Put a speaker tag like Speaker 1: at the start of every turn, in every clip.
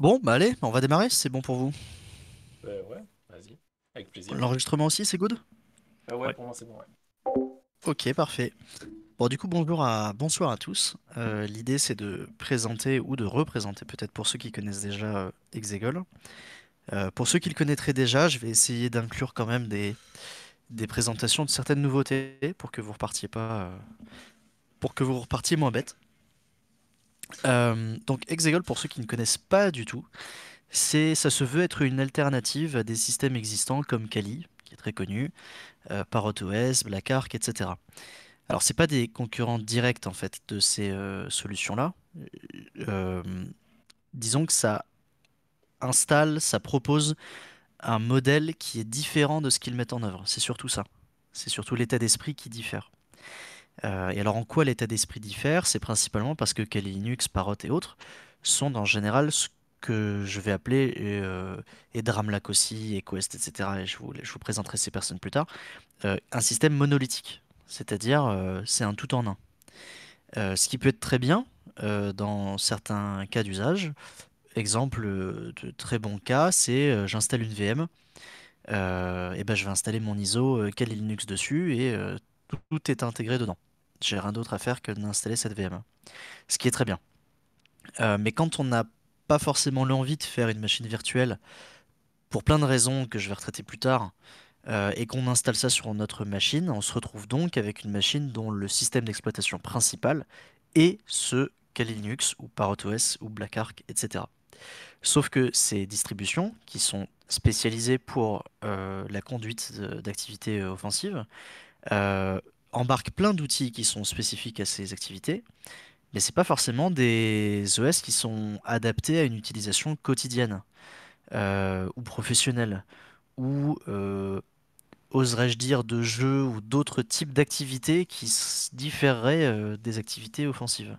Speaker 1: Bon, bah allez, on va démarrer, c'est bon pour vous.
Speaker 2: Euh, ouais, vas-y, avec plaisir. L'enregistrement aussi, c'est good euh, ouais, pour moi c'est bon, ouais.
Speaker 1: Ok, parfait. Bon, du coup, bonjour à... bonsoir à tous. Euh, l'idée, c'est de présenter ou de représenter, peut-être pour ceux qui connaissent déjà Exegol. pour ceux qui le connaîtraient déjà, je vais essayer d'inclure quand même des... des présentations de certaines nouveautés pour que vous repartiez pas, pour que vous repartiez moins bête. Euh, donc Exegol, pour ceux qui ne connaissent pas du tout, c'est, ça se veut être une alternative à des systèmes existants comme Kali, qui est très connu, euh, ParrotOS, Ark, etc. Alors c'est pas des concurrents directs en fait de ces euh, solutions-là. Euh, disons que ça installe, ça propose un modèle qui est différent de ce qu'ils mettent en œuvre. C'est surtout ça. C'est surtout l'état d'esprit qui diffère. Euh, et alors en quoi l'état d'esprit diffère C'est principalement parce que Kali Linux, Parrot et autres sont en général ce que je vais appeler, et Dramlac euh, aussi, et etc., et je vous, présenterai ces personnes plus tard, euh, un système monolithique. C'est-à-dire, c'est un tout en un. ce qui peut être très bien dans certains cas d'usage. Exemple de très bon cas, c'est j'installe une VM, et ben je vais installer mon ISO Kali Linux dessus et tout est intégré dedans j'ai rien d'autre à faire que d'installer cette VM. Ce qui est très bien. Euh, mais quand on n'a pas forcément l'envie de faire une machine virtuelle, pour plein de raisons que je vais retraiter plus tard, euh, et qu'on installe ça sur notre machine, on se retrouve donc avec une machine dont le système d'exploitation principal est ce Kali Linux ou ParotOS, ou Black Arc, etc. Sauf que ces distributions, qui sont spécialisées pour euh, la conduite d'activités offensives, embarque plein d'outils qui sont spécifiques à ces activités, mais ce c'est pas forcément des OS qui sont adaptés à une utilisation quotidienne euh, ou professionnelle ou euh, oserais-je dire de jeux ou d'autres types d'activités qui différeraient euh, des activités offensives.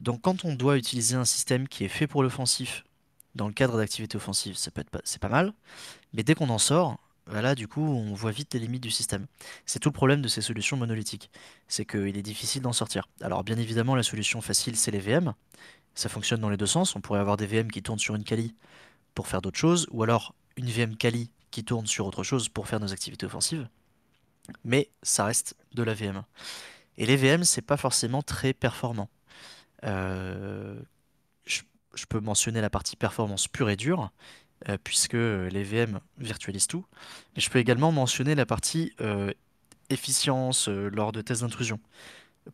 Speaker 1: donc quand on doit utiliser un système qui est fait pour l'offensif dans le cadre d'activités offensives, ça c'est pas mal, mais dès qu'on en sort, bah là, du coup, on voit vite les limites du système. C'est tout le problème de ces solutions monolithiques, c'est qu'il est difficile d'en sortir. Alors bien évidemment, la solution facile, c'est les VM. Ça fonctionne dans les deux sens, on pourrait avoir des VM qui tournent sur une Kali pour faire d'autres choses, ou alors une VM Kali qui tourne sur autre chose pour faire nos activités offensives. Mais ça reste de la VM. Et les VM, c'est pas forcément très performant. Euh, je, peux mentionner la partie performance pure et dure, euh, puisque euh, les VM virtualisent tout. je peux également mentionner la partie euh, efficience lors de tests d'intrusion.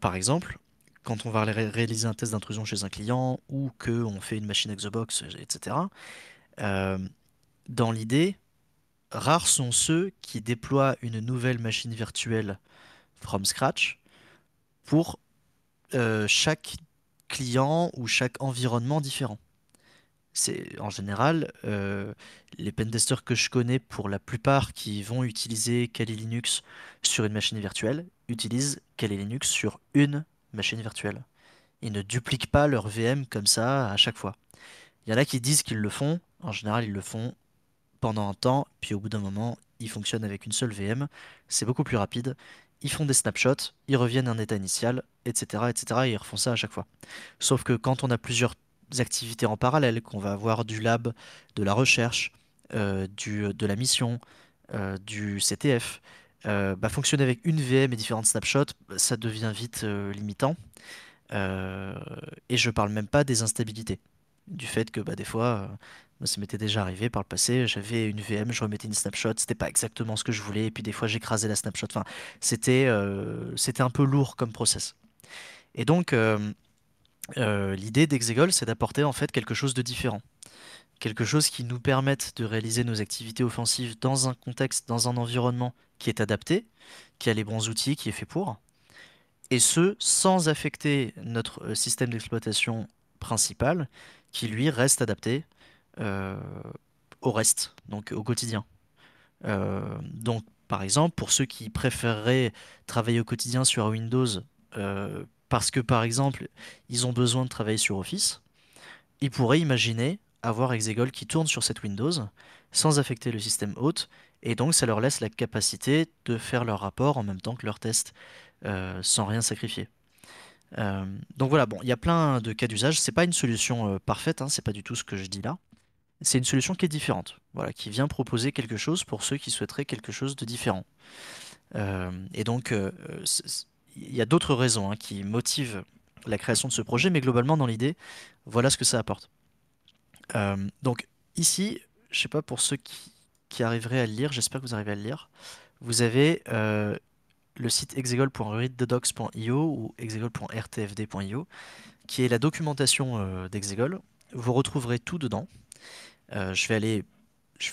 Speaker 1: Par exemple, quand on va réaliser un test d'intrusion chez un client ou qu'on fait une machine Xbox, etc., dans l'idée, rares sont ceux qui déploient une nouvelle machine virtuelle from scratch pour chaque client ou chaque environnement différent c'est en général euh, les pentesters que je connais pour la plupart qui vont utiliser Kali Linux sur une machine virtuelle utilisent Kali Linux sur une machine virtuelle. Ils ne dupliquent pas leur VM comme ça à chaque fois. Il y en a qui disent qu'ils le font, en général ils le font pendant un temps, puis au bout d'un moment ils fonctionnent avec une seule VM, c'est beaucoup plus rapide, ils font des snapshots, ils reviennent à un état initial, etc., etc., ils refont ça à chaque fois. Sauf que quand on a plusieurs activités en parallèle, qu'on va avoir du lab, de la recherche, euh, du, de la mission, euh, du CTF. Euh, bah, fonctionner avec une VM et différentes snapshots, ça devient vite limitant. et je parle même pas des instabilités. Du fait que bah, des fois, ça m'était déjà arrivé par le passé, j'avais une VM, je remettais une snapshot, c'était pas exactement ce que je voulais, et puis des fois j'écrasais la snapshot. Enfin, c'était, c'était un peu lourd comme process. Et donc, euh, l'idée d'Exegol, c'est d'apporter en fait quelque chose de différent quelque chose qui nous permette de réaliser nos activités offensives dans un contexte, dans un environnement qui est adapté, qui a les bons outils, qui est fait pour, et ce, sans affecter notre euh, système d'exploitation principal, qui lui reste adapté euh, au reste, donc au quotidien. donc, par exemple, pour ceux qui préféreraient travailler au quotidien sur Windows parce que par exemple, ils ont besoin de travailler sur Office. Ils pourraient imaginer avoir Exegol qui tourne sur cette Windows sans affecter le système hôte. Et donc ça leur laisse la capacité de faire leur rapport en même temps que leur test euh, sans rien sacrifier. Euh, donc voilà, bon, il y a plein de cas d'usage. C'est pas une solution euh, parfaite, hein, c'est pas du tout ce que je dis là. C'est une solution qui est différente, voilà, qui vient proposer quelque chose pour ceux qui souhaiteraient quelque chose de différent. et donc, il y a d'autres raisons hein, qui motivent la création de ce projet, mais globalement, dans l'idée, voilà ce que ça apporte. Euh, donc, ici, je ne sais pas pour ceux qui, arriveraient à le lire, j'espère que vous arrivez à le lire, vous avez euh, le site exegol.readthedocs.io ou exegol.rtfd.io, qui est la documentation euh, d'Exegol. Vous retrouverez tout dedans. je vais aller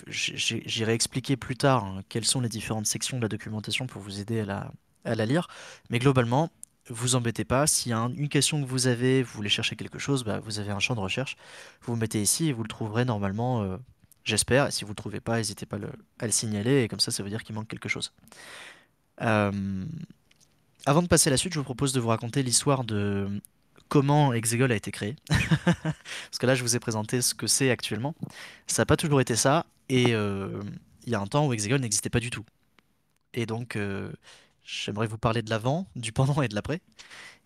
Speaker 1: j'irai expliquer plus tard hein, quelles sont les différentes sections de la documentation pour vous aider à la, à la lire. Mais globalement, vous embêtez pas. S'il y a une question que vous avez, vous voulez chercher quelque chose, bah, vous avez un champ de recherche. Vous, vous mettez ici et vous le trouverez normalement, euh, j'espère. Et si vous ne le trouvez pas, n'hésitez pas à le signaler. Et comme ça, ça veut dire qu'il manque quelque chose. Euh, avant de passer à la suite, je vous propose de vous raconter l'histoire de comment Exegol a été créé. Parce que là, je vous ai présenté ce que c'est actuellement. Ça n'a pas toujours été ça. Et euh, il y a un temps où Exegol n'existait pas du tout. Et donc, J'aimerais vous parler de l'avant, du pendant et de l'après,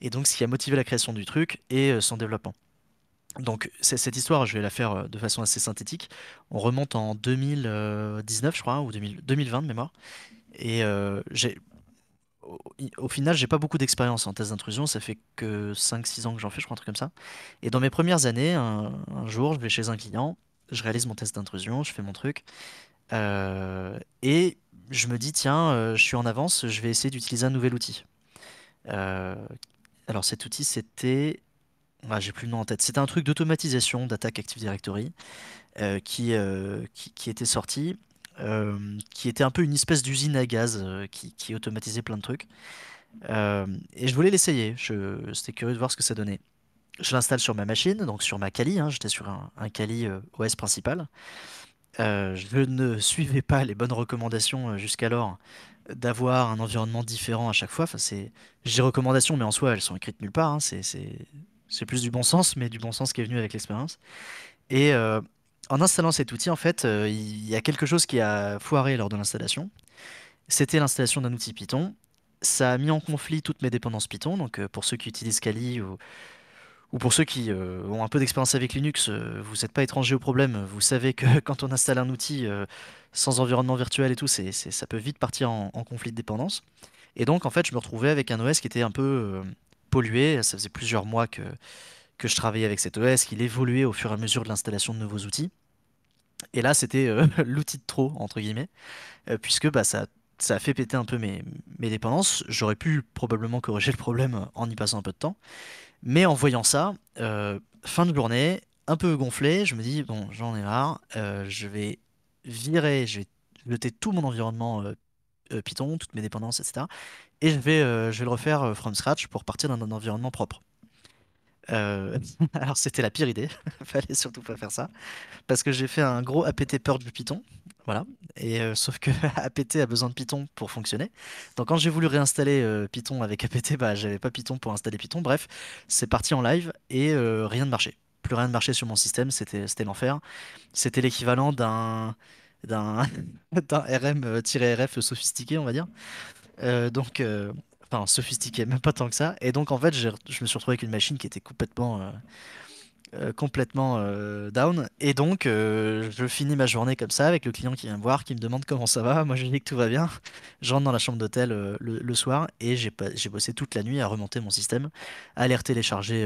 Speaker 1: et donc ce qui a motivé la création du truc et euh, son développement. Donc cette histoire, je vais la faire euh, de façon assez synthétique. On remonte en 2019, je crois, ou 2020 de mémoire. Et euh, au, final, j'ai pas beaucoup d'expérience en test d'intrusion. Ça fait que 5-6 ans que j'en fais, je crois, un truc comme ça. Et dans mes premières années, un, jour, je vais chez un client, je réalise mon test d'intrusion, je fais mon truc. et je me dis, tiens, euh, je suis en avance, je vais essayer d'utiliser un nouvel outil. Euh, alors cet outil, c'était... Ah, j'ai plus le nom en tête. C'était un truc d'automatisation d'Attaque Active Directory euh, qui, qui, était sorti, qui était un peu une espèce d'usine à gaz qui, automatisait plein de trucs. et je voulais l'essayer, je, j'étais curieux de voir ce que ça donnait. Je l'installe sur ma machine, donc sur ma Kali, hein, j'étais sur un Kali OS principal. Euh, je ne suivais pas les bonnes recommandations euh, jusqu'alors d'avoir un environnement différent à chaque fois. Enfin, c'est, j'ai recommandations, mais en soi, elles sont écrites nulle part. Hein. C'est, plus du bon sens, mais du bon sens qui est venu avec l'expérience. Et euh, en installant cet outil, en fait, il y a quelque chose qui a foiré lors de l'installation. C'était l'installation d'un outil Python. Ça a mis en conflit toutes mes dépendances Python. Donc, pour ceux qui utilisent Kali ou ou pour ceux qui euh, ont un peu d'expérience avec Linux, euh, vous n'êtes pas étranger au problème. Vous savez que quand on installe un outil euh, sans environnement virtuel et tout, ça peut vite partir en, conflit de dépendance. Et donc, en fait, je me retrouvais avec un OS qui était un peu pollué. Ça faisait plusieurs mois que, je travaillais avec cet OS, qu'il évoluait au fur et à mesure de l'installation de nouveaux outils. Et là, c'était l'outil de trop, entre guillemets, puisque bah, ça, a fait péter un peu mes dépendances. J'aurais pu probablement corriger le problème en y passant un peu de temps. Mais en voyant ça, euh, fin de journée, un peu gonflé, je me dis, bon, j'en ai marre, euh, je vais virer, je vais jeter tout mon environnement euh, Python, toutes mes dépendances, etc. Et je vais, je vais le refaire from scratch pour partir dans un environnement propre. Euh, alors c'était la pire idée, fallait surtout pas faire ça, parce que j'ai fait un gros APT peur du Python, voilà, et euh, sauf que APT a besoin de Python pour fonctionner. Donc quand j'ai voulu réinstaller euh, Python avec APT, bah j'avais pas Python pour installer Python. Bref, c'est parti en live et rien ne marchait, plus rien ne marchait sur mon système, c'était c'était l'enfer. C'était l'équivalent d'un d'un RM-RF sophistiqué, on va dire. donc enfin sophistiqué, même pas tant que ça. Et donc en fait, je me suis retrouvé avec une machine qui était complètement euh, euh, complètement euh, down. Et donc, euh, je finis ma journée comme ça, avec le client qui vient me voir, qui me demande comment ça va. Moi, je lui dis que tout va bien. Je rentre dans la chambre d'hôtel le, soir et j'ai bossé toute la nuit à remonter mon système, à aller télécharger.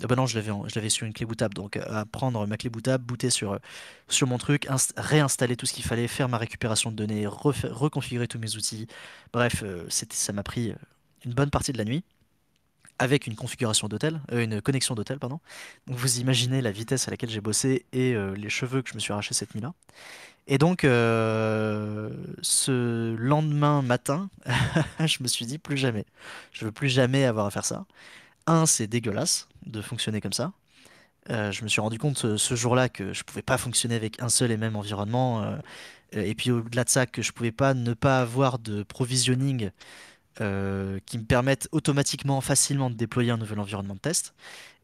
Speaker 1: Bah non, je l'avais sur une clé bootable. Donc, à prendre ma clé bootable, booter sur, sur mon truc, réinstaller tout ce qu'il fallait, faire ma récupération de données, reconfigurer tous mes outils. Bref, ça m'a pris une bonne partie de la nuit avec une configuration d'hôtel, euh, une connexion d'hôtel, pardon. vous imaginez la vitesse à laquelle j'ai bossé et euh, les cheveux que je me suis arrachés cette nuit-là. Et donc, euh, ce lendemain matin, je me suis dit plus jamais. Je veux plus jamais avoir à faire ça. Un, c'est dégueulasse de fonctionner comme ça. je me suis rendu compte ce, jour-là que je ne pouvais pas fonctionner avec un seul et même environnement. et puis au-delà de ça, que je ne pouvais pas ne pas avoir de provisioning euh, qui me permettent automatiquement, facilement de déployer un nouvel environnement de test.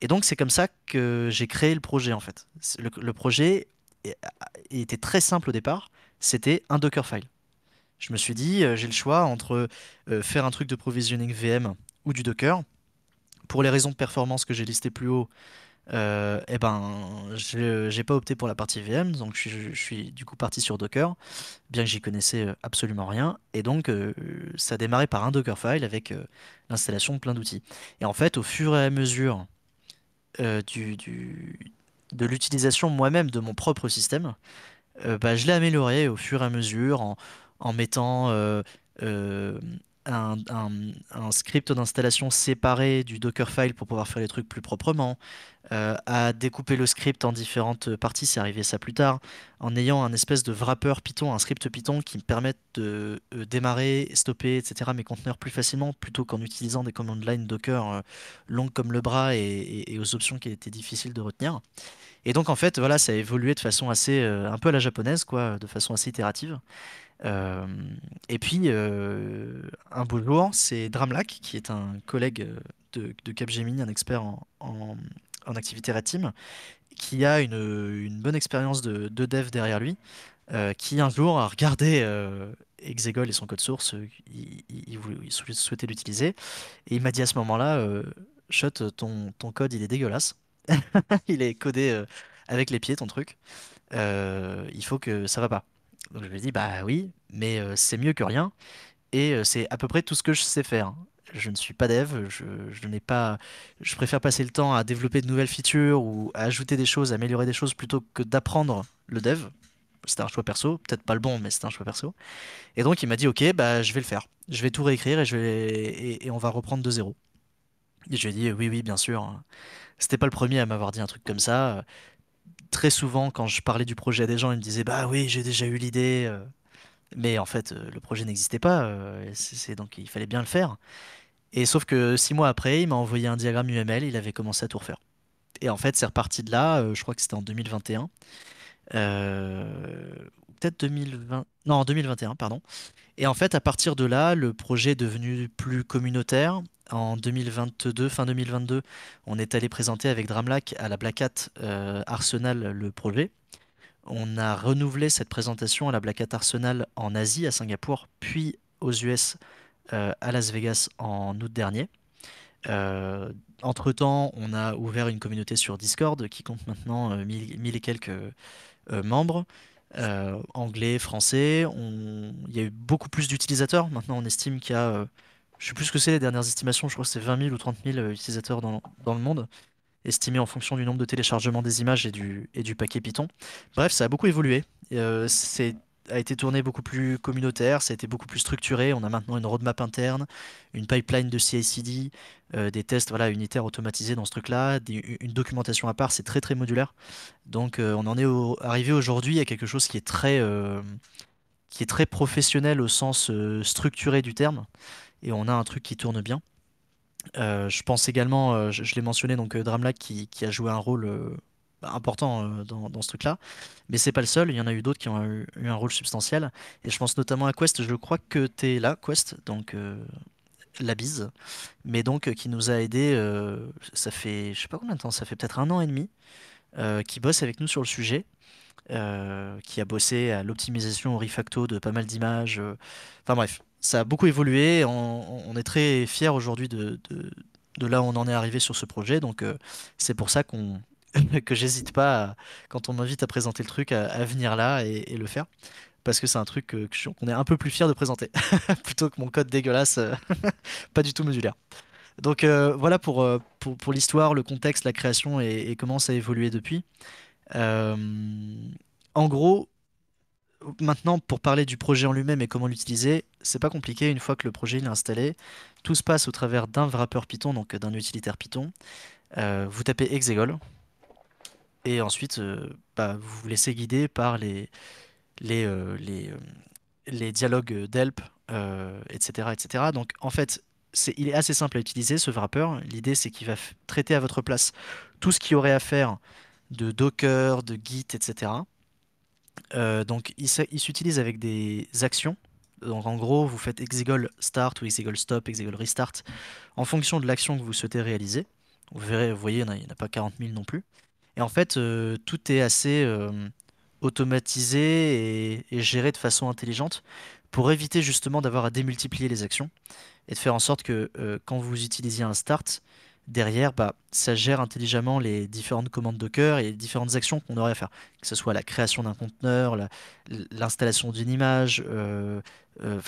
Speaker 1: Et donc c'est comme ça que j'ai créé le projet en fait. Le, projet était très simple au départ, c'était un Dockerfile. Je me suis dit, euh, j'ai le choix entre euh, faire un truc de provisioning VM ou du Docker. Pour les raisons de performance que j'ai listées plus haut, et euh, eh ben, j'ai pas opté pour la partie VM, donc je, suis du coup parti sur Docker, bien que j'y connaissais euh, absolument rien. Et donc, euh, ça a démarré par un Dockerfile avec l'installation de plein d'outils. Et en fait, au fur et à mesure du, de l'utilisation moi-même de mon propre système, bah, je l'ai amélioré au fur et à mesure en, mettant un, un, script d'installation séparé du Dockerfile pour pouvoir faire les trucs plus proprement, à euh, découper le script en différentes parties, c'est arrivé ça plus tard, en ayant un espèce de wrapper Python, un script Python qui me permette de euh, démarrer, stopper, etc. mes conteneurs plus facilement plutôt qu'en utilisant des command line Docker euh, longues comme le bras et, aux options qui étaient difficiles de retenir. Et donc en fait, voilà, ça a évolué de façon assez, un peu à la japonaise, quoi, de façon assez itérative. et puis, un beau jour, c'est Dramlac, qui est un collègue de, Capgemini, un expert en, en activité Red Team, qui a une, bonne expérience de, dev derrière lui, euh, qui un jour a regardé euh, Exegol et son code source, euh, il, souhaitait l'utiliser, et il m'a dit à ce moment-là, Shot, ton, ton, code il est dégueulasse, il est codé avec les pieds ton truc, il faut que ça va pas. Donc je lui ai dit, bah oui, mais c'est mieux que rien, et c'est à peu près tout ce que je sais faire je ne suis pas dev, je, n'ai pas, je préfère passer le temps à développer de nouvelles features ou à ajouter des choses, améliorer des choses plutôt que d'apprendre le dev. C'est un choix perso, peut-être pas le bon, mais c'est un choix perso. Et donc il m'a dit ok, bah je vais le faire, je vais tout réécrire et on va reprendre de zéro. Et je lui ai dit oui oui bien sûr. C'était pas le premier à m'avoir dit un truc comme ça. Très souvent quand je parlais du projet à des gens, ils me disaient bah oui j'ai déjà eu l'idée. Euh, mais en fait, euh, le projet n'existait pas, euh, donc il fallait bien le faire. Et sauf que six mois après, il m'a envoyé un diagramme UML, il avait commencé à tout refaire. Et en fait, c'est reparti de là, euh, je crois que c'était en 2021. peut-être 2020, non, en 2021, pardon. Et en fait, à partir de là, le projet est devenu plus communautaire. En 2022, fin 2022, on est allé présenter avec Dramlac à la Black Hat Arsenal le projet. On a renouvelé cette présentation à la Black Hat Arsenal en Asie, à Singapour, puis aux US euh, à Las Vegas en août dernier. Euh, entre-temps, on a ouvert une communauté sur Discord qui compte maintenant euh, mille, et quelques membres, anglais, français. On... Il y a eu beaucoup plus d'utilisateurs. Maintenant, on estime qu'il y a... je ne sais plus ce que c'est les dernières estimations, je crois que c'est 20 000 ou 30 000 utilisateurs dans le monde estimé en fonction du nombre de téléchargements des images et du, et du paquet Python. Bref, ça a beaucoup évolué. Euh, c'est a été tourné beaucoup plus communautaire, ça a été beaucoup plus structuré. On a maintenant une roadmap interne, une pipeline de CI/CD, euh, des tests voilà, unitaires automatisés dans ce truc-là, une documentation à part. C'est très très modulaire. Donc euh, on en est arrivé aujourd'hui à quelque chose qui est très qui est très professionnel au sens structuré du terme, et on a un truc qui tourne bien. Euh, je pense également, euh, je, l'ai mentionné, donc euh, qui, a joué un rôle euh, bah, important dans, ce truc-là, mais c'est pas le seul, il y en a eu d'autres qui ont eu, un rôle substantiel, et je pense notamment à Quest, je crois que tu es là, Quest, donc la bise, mais donc qui nous a aidé, ça fait, je sais pas combien de temps, ça fait peut-être un an et demi, qui bosse avec nous sur le sujet, qui a bossé à l'optimisation au refacto de pas mal d'images. Enfin bref, ça a beaucoup évolué. On, est très fiers aujourd'hui de, de, là où on en est arrivé sur ce projet. Donc, euh, c'est pour ça qu'on que j'hésite pas, quand on m'invite à présenter le truc, à, venir là et, le faire. Parce que c'est un truc qu'on est un peu plus fier de présenter, plutôt que mon code dégueulasse, euh, pas du tout modulaire. Donc euh, voilà pour, pour, l'histoire, le contexte, la création et, comment ça a évolué depuis. en gros, maintenant, pour parler du projet en lui-même et comment l'utiliser, c'est pas compliqué. Une fois que le projet est installé, tout se passe au travers d'un wrapper Python, donc euh, d'un utilitaire Python. Euh, vous tapez exegol et ensuite euh, bah, vous vous laissez guider par les, dialogues d'help, etc., etc. Donc en fait, il est assez simple à utiliser ce wrapper. L'idée c'est qu'il va traiter à votre place tout ce qu'il y aurait à faire de Docker, de Git, etc. Euh, donc, il s'utilise avec des actions. Donc, en gros, vous faites exegol start ou exegol stop, exegol restart, en fonction de l'action que vous souhaitez réaliser. Vous verrez, vous voyez, il n'y en, a pas 40 000 non plus. Et en fait, euh, tout est assez euh, automatisé et, et, géré de façon intelligente pour éviter justement d'avoir à démultiplier les actions et de faire en sorte que quand vous utilisiez un start, derrière, bah, ça gère intelligemment les différentes commandes Docker et les différentes actions qu'on aurait à faire, que ce soit la création d'un conteneur, l'installation d'une image, euh, euh,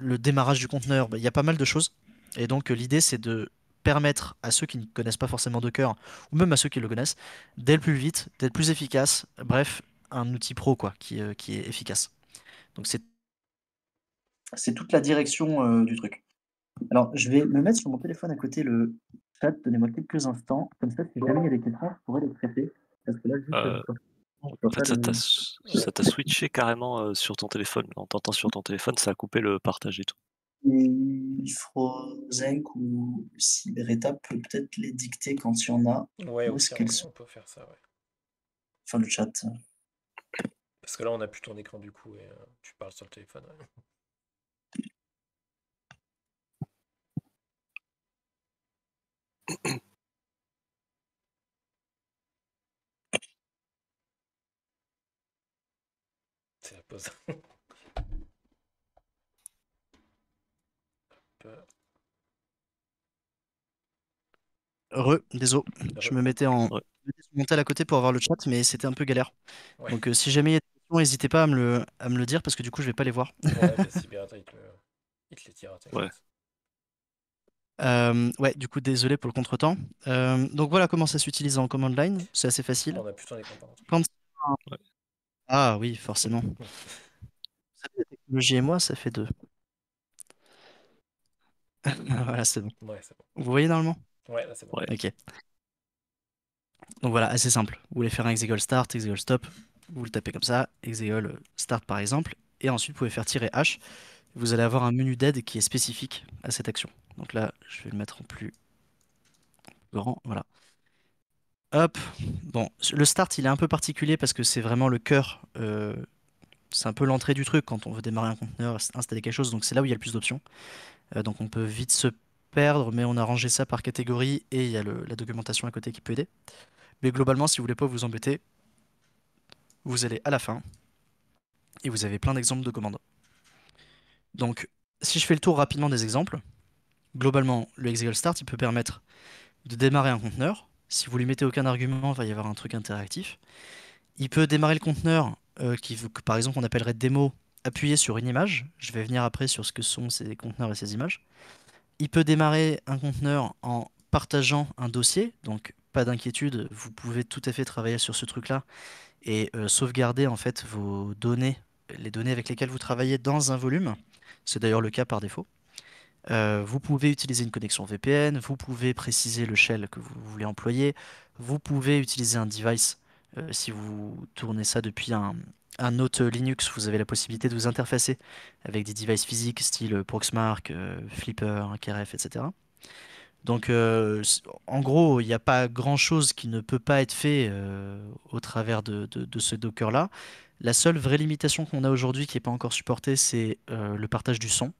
Speaker 1: le démarrage du conteneur, bah, il y a pas mal de choses. Et donc euh, l'idée, c'est de permettre à ceux qui ne connaissent pas forcément Docker, ou même à ceux qui le connaissent, d'être plus vite, d'être plus efficace, bref, un outil pro quoi, qui, est efficace. Donc c'est toute la direction du truc. Alors, je vais me mettre sur mon téléphone à côté le chat. Donnez-moi quelques
Speaker 2: instants. Comme ça, si jamais il y a des questions, je pourrais les traiter. Parce que là, juste... Euh, en fait, ça t'a switché carrément euh, sur ton téléphone. En t'entendant sur ton téléphone, ça a coupé le partage et tout.
Speaker 1: faut Frozenk ou Cybereta peut peut-être les dicter quand il y en a. Ouais, on, peut faire ça, ouais. Enfin, le chat.
Speaker 2: Parce que là, on n'a plus ton écran du coup et euh, tu parles sur le téléphone. Ouais. C'est la pause. Heureux,
Speaker 1: désolé. Je me mettais en à côté pour avoir le chat, mais c'était un peu galère. Donc euh, si jamais il y a des questions, n'hésitez pas à me, le, dire parce que du coup je vais pas les voir. Bah, il
Speaker 2: te Ouais.
Speaker 1: Euh, ouais, du coup, désolé pour le contretemps. Euh, donc voilà comment ça s'utilise en command line. C'est assez facile. On a Ah oui, forcément. La technologie et moi, ça fait deux.
Speaker 2: voilà, c'est bon.
Speaker 1: Vous voyez normalement Ouais, là c'est bon. Ok. Donc voilà, assez simple. Vous voulez faire un exegol start, exegol stop, vous le tapez comme ça, exegol start par exemple, et ensuite vous pouvez faire tirer H. Vous allez avoir un menu d'aide qui est spécifique à cette action. Donc là, je vais le mettre en plus grand. Voilà. Hop. Bon, le start, il est un peu particulier parce que c'est vraiment le cœur. Euh, c'est un peu l'entrée du truc quand on veut démarrer un conteneur, installer quelque chose. Donc c'est là où il y a le plus d'options. Euh, donc on peut vite se perdre, mais on a rangé ça par catégorie et il y a la documentation à côté qui peut aider. Mais globalement, si vous voulez pas vous embêter, vous allez à la fin et vous avez plein d'exemples de commandes. Donc, si je fais le tour rapidement des exemples, globalement, le excel Start, il peut permettre de démarrer un conteneur. Si vous lui mettez aucun argument, il va y avoir un truc interactif. Il peut démarrer le conteneur euh, qui, par exemple, qu'on appellerait démo, appuyé sur une image. Je vais venir après sur ce que sont ces conteneurs et ces images. Il peut démarrer un conteneur en partageant un dossier, donc pas d'inquiétude, vous pouvez tout à fait travailler sur ce truc-là et euh, sauvegarder en fait vos données, les données avec lesquelles vous travaillez dans un volume. C'est d'ailleurs le cas par défaut. Euh, vous pouvez utiliser une connexion VPN, vous pouvez préciser le shell que vous voulez employer, vous pouvez utiliser un device. Euh, si vous tournez ça depuis un, autre Linux, vous avez la possibilité de vous interfacer avec des devices physiques style Proxmark, euh, Flipper, KRF, etc. Donc en gros, il n'y a pas grand-chose qui ne peut pas être fait au travers de ce Docker-là. La seule vraie limitation qu'on a aujourd'hui qui n'est pas encore supportée, c'est le partage du son.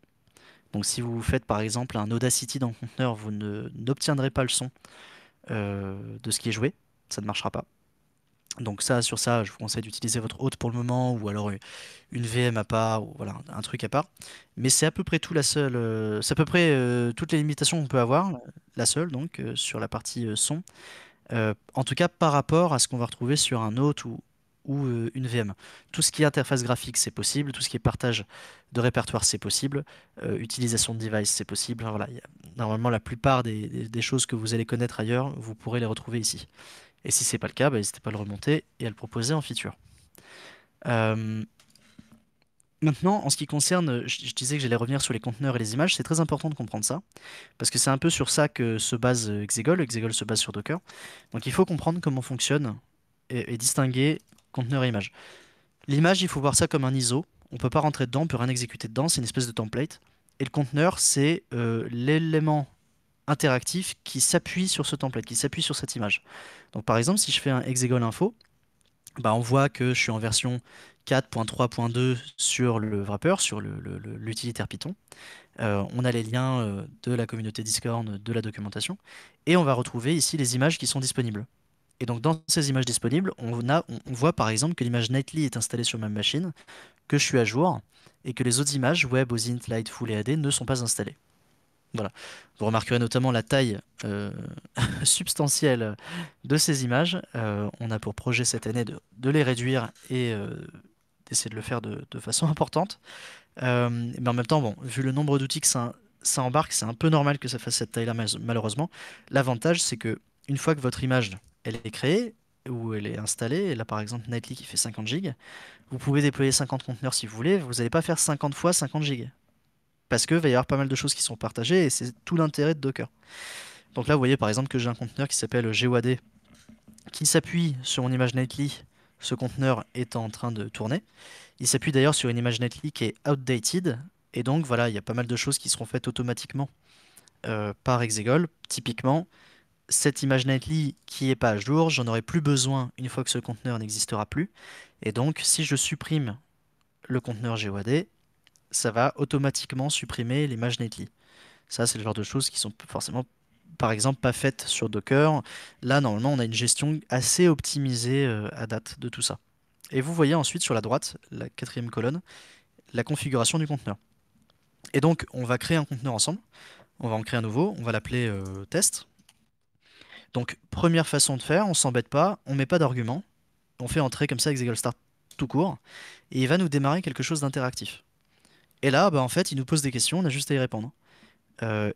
Speaker 1: Donc si vous faites par exemple un Audacity dans le conteneur, vous n'obtiendrez pas le son euh, de ce qui est joué, ça ne marchera pas. Donc ça, sur ça, je vous conseille d'utiliser votre hôte pour le moment, ou alors une VM à part, ou voilà, un truc à part. Mais c'est à peu près tout la seule, euh, c'est à peu près euh, toutes les limitations qu'on peut avoir, la seule donc, sur la partie son. en tout cas par rapport à ce qu'on va retrouver sur un hôte ou, ou euh, une VM. Tout ce qui est interface graphique, c'est possible. Tout ce qui est partage de répertoire, c'est possible. Euh, utilisation de device, c'est possible. Voilà, normalement, la plupart des, choses que vous allez connaître ailleurs, vous pourrez les retrouver ici. Et si ce n'est pas le cas, bah, n'hésitez pas à le remonter et à le proposer en feature. Euh, maintenant, en ce qui concerne, je, disais que j'allais revenir sur les conteneurs et les images, c'est très important de comprendre ça, parce que c'est un peu sur ça que se base Exegol, Exegol se base sur Docker, donc il faut comprendre comment fonctionne et distinguer conteneur image. L'image, il faut voir ça comme un ISO. On ne peut pas rentrer dedans, on ne peut rien exécuter dedans, c'est une espèce de template. Et le conteneur, c'est euh, l'élément interactif qui s'appuie sur ce template, qui s'appuie sur cette image. Donc par exemple, si je fais un hexagone info, bah, on voit que je suis en version 4.3.2 sur le wrapper, sur l'utilitaire Python. Euh, on a les liens euh, de la communauté Discord, de la documentation, et on va retrouver ici les images qui sont disponibles. Et donc dans ces images disponibles, on, voit par exemple que l'image Nightly est installée sur ma machine, que je suis à jour, et que les autres images, Web, OSINT, Light, Full et AD, ne sont pas installées. Voilà. Vous remarquerez notamment la taille euh, substantielle de ces images. Euh, on a pour projet cette année de, les réduire et euh, d'essayer de le faire de, façon importante. mais en même temps, bon, vu le nombre d'outils que ça, ça embarque, c'est un peu normal que ça fasse cette taille-là malheureusement. L'avantage, c'est que une fois que votre image elle est créée ou elle est installée. Et là, par exemple, Nightly qui fait 50 gigs. Vous pouvez déployer 50 conteneurs si vous voulez. Vous n'allez pas faire 50 fois 50 gigs. Parce que va y avoir pas mal de choses qui sont partagées et c'est tout l'intérêt de Docker. Donc là, vous voyez par exemple que j'ai un conteneur qui s'appelle GOAD qui s'appuie sur mon image Nightly. Ce conteneur est en train de tourner. Il s'appuie d'ailleurs sur une image Nightly qui est outdated. Et donc voilà, il y a pas mal de choses qui seront faites automatiquement euh, par Exegol. Typiquement, cette image Netly qui n'est pas à jour, j'en aurai plus besoin une fois que ce conteneur n'existera plus. Et donc, si je supprime le conteneur GOAD, ça va automatiquement supprimer l'image Nightly. Ça, c'est le genre de choses qui sont forcément, par exemple, pas faites sur Docker. Là, normalement, on a une gestion assez optimisée euh, à date de tout ça. Et vous voyez ensuite sur la droite, la quatrième colonne, la configuration du conteneur. Et donc, on va créer un conteneur ensemble. On va en créer un nouveau, on va l'appeler euh, test. Donc, première façon de faire, on s'embête pas, on met pas d'arguments, on fait entrer comme ça Exegol Start tout court, et il va nous démarrer quelque chose d'interactif. Et là, bah, en fait, il nous pose des questions, on a juste à y répondre. Euh,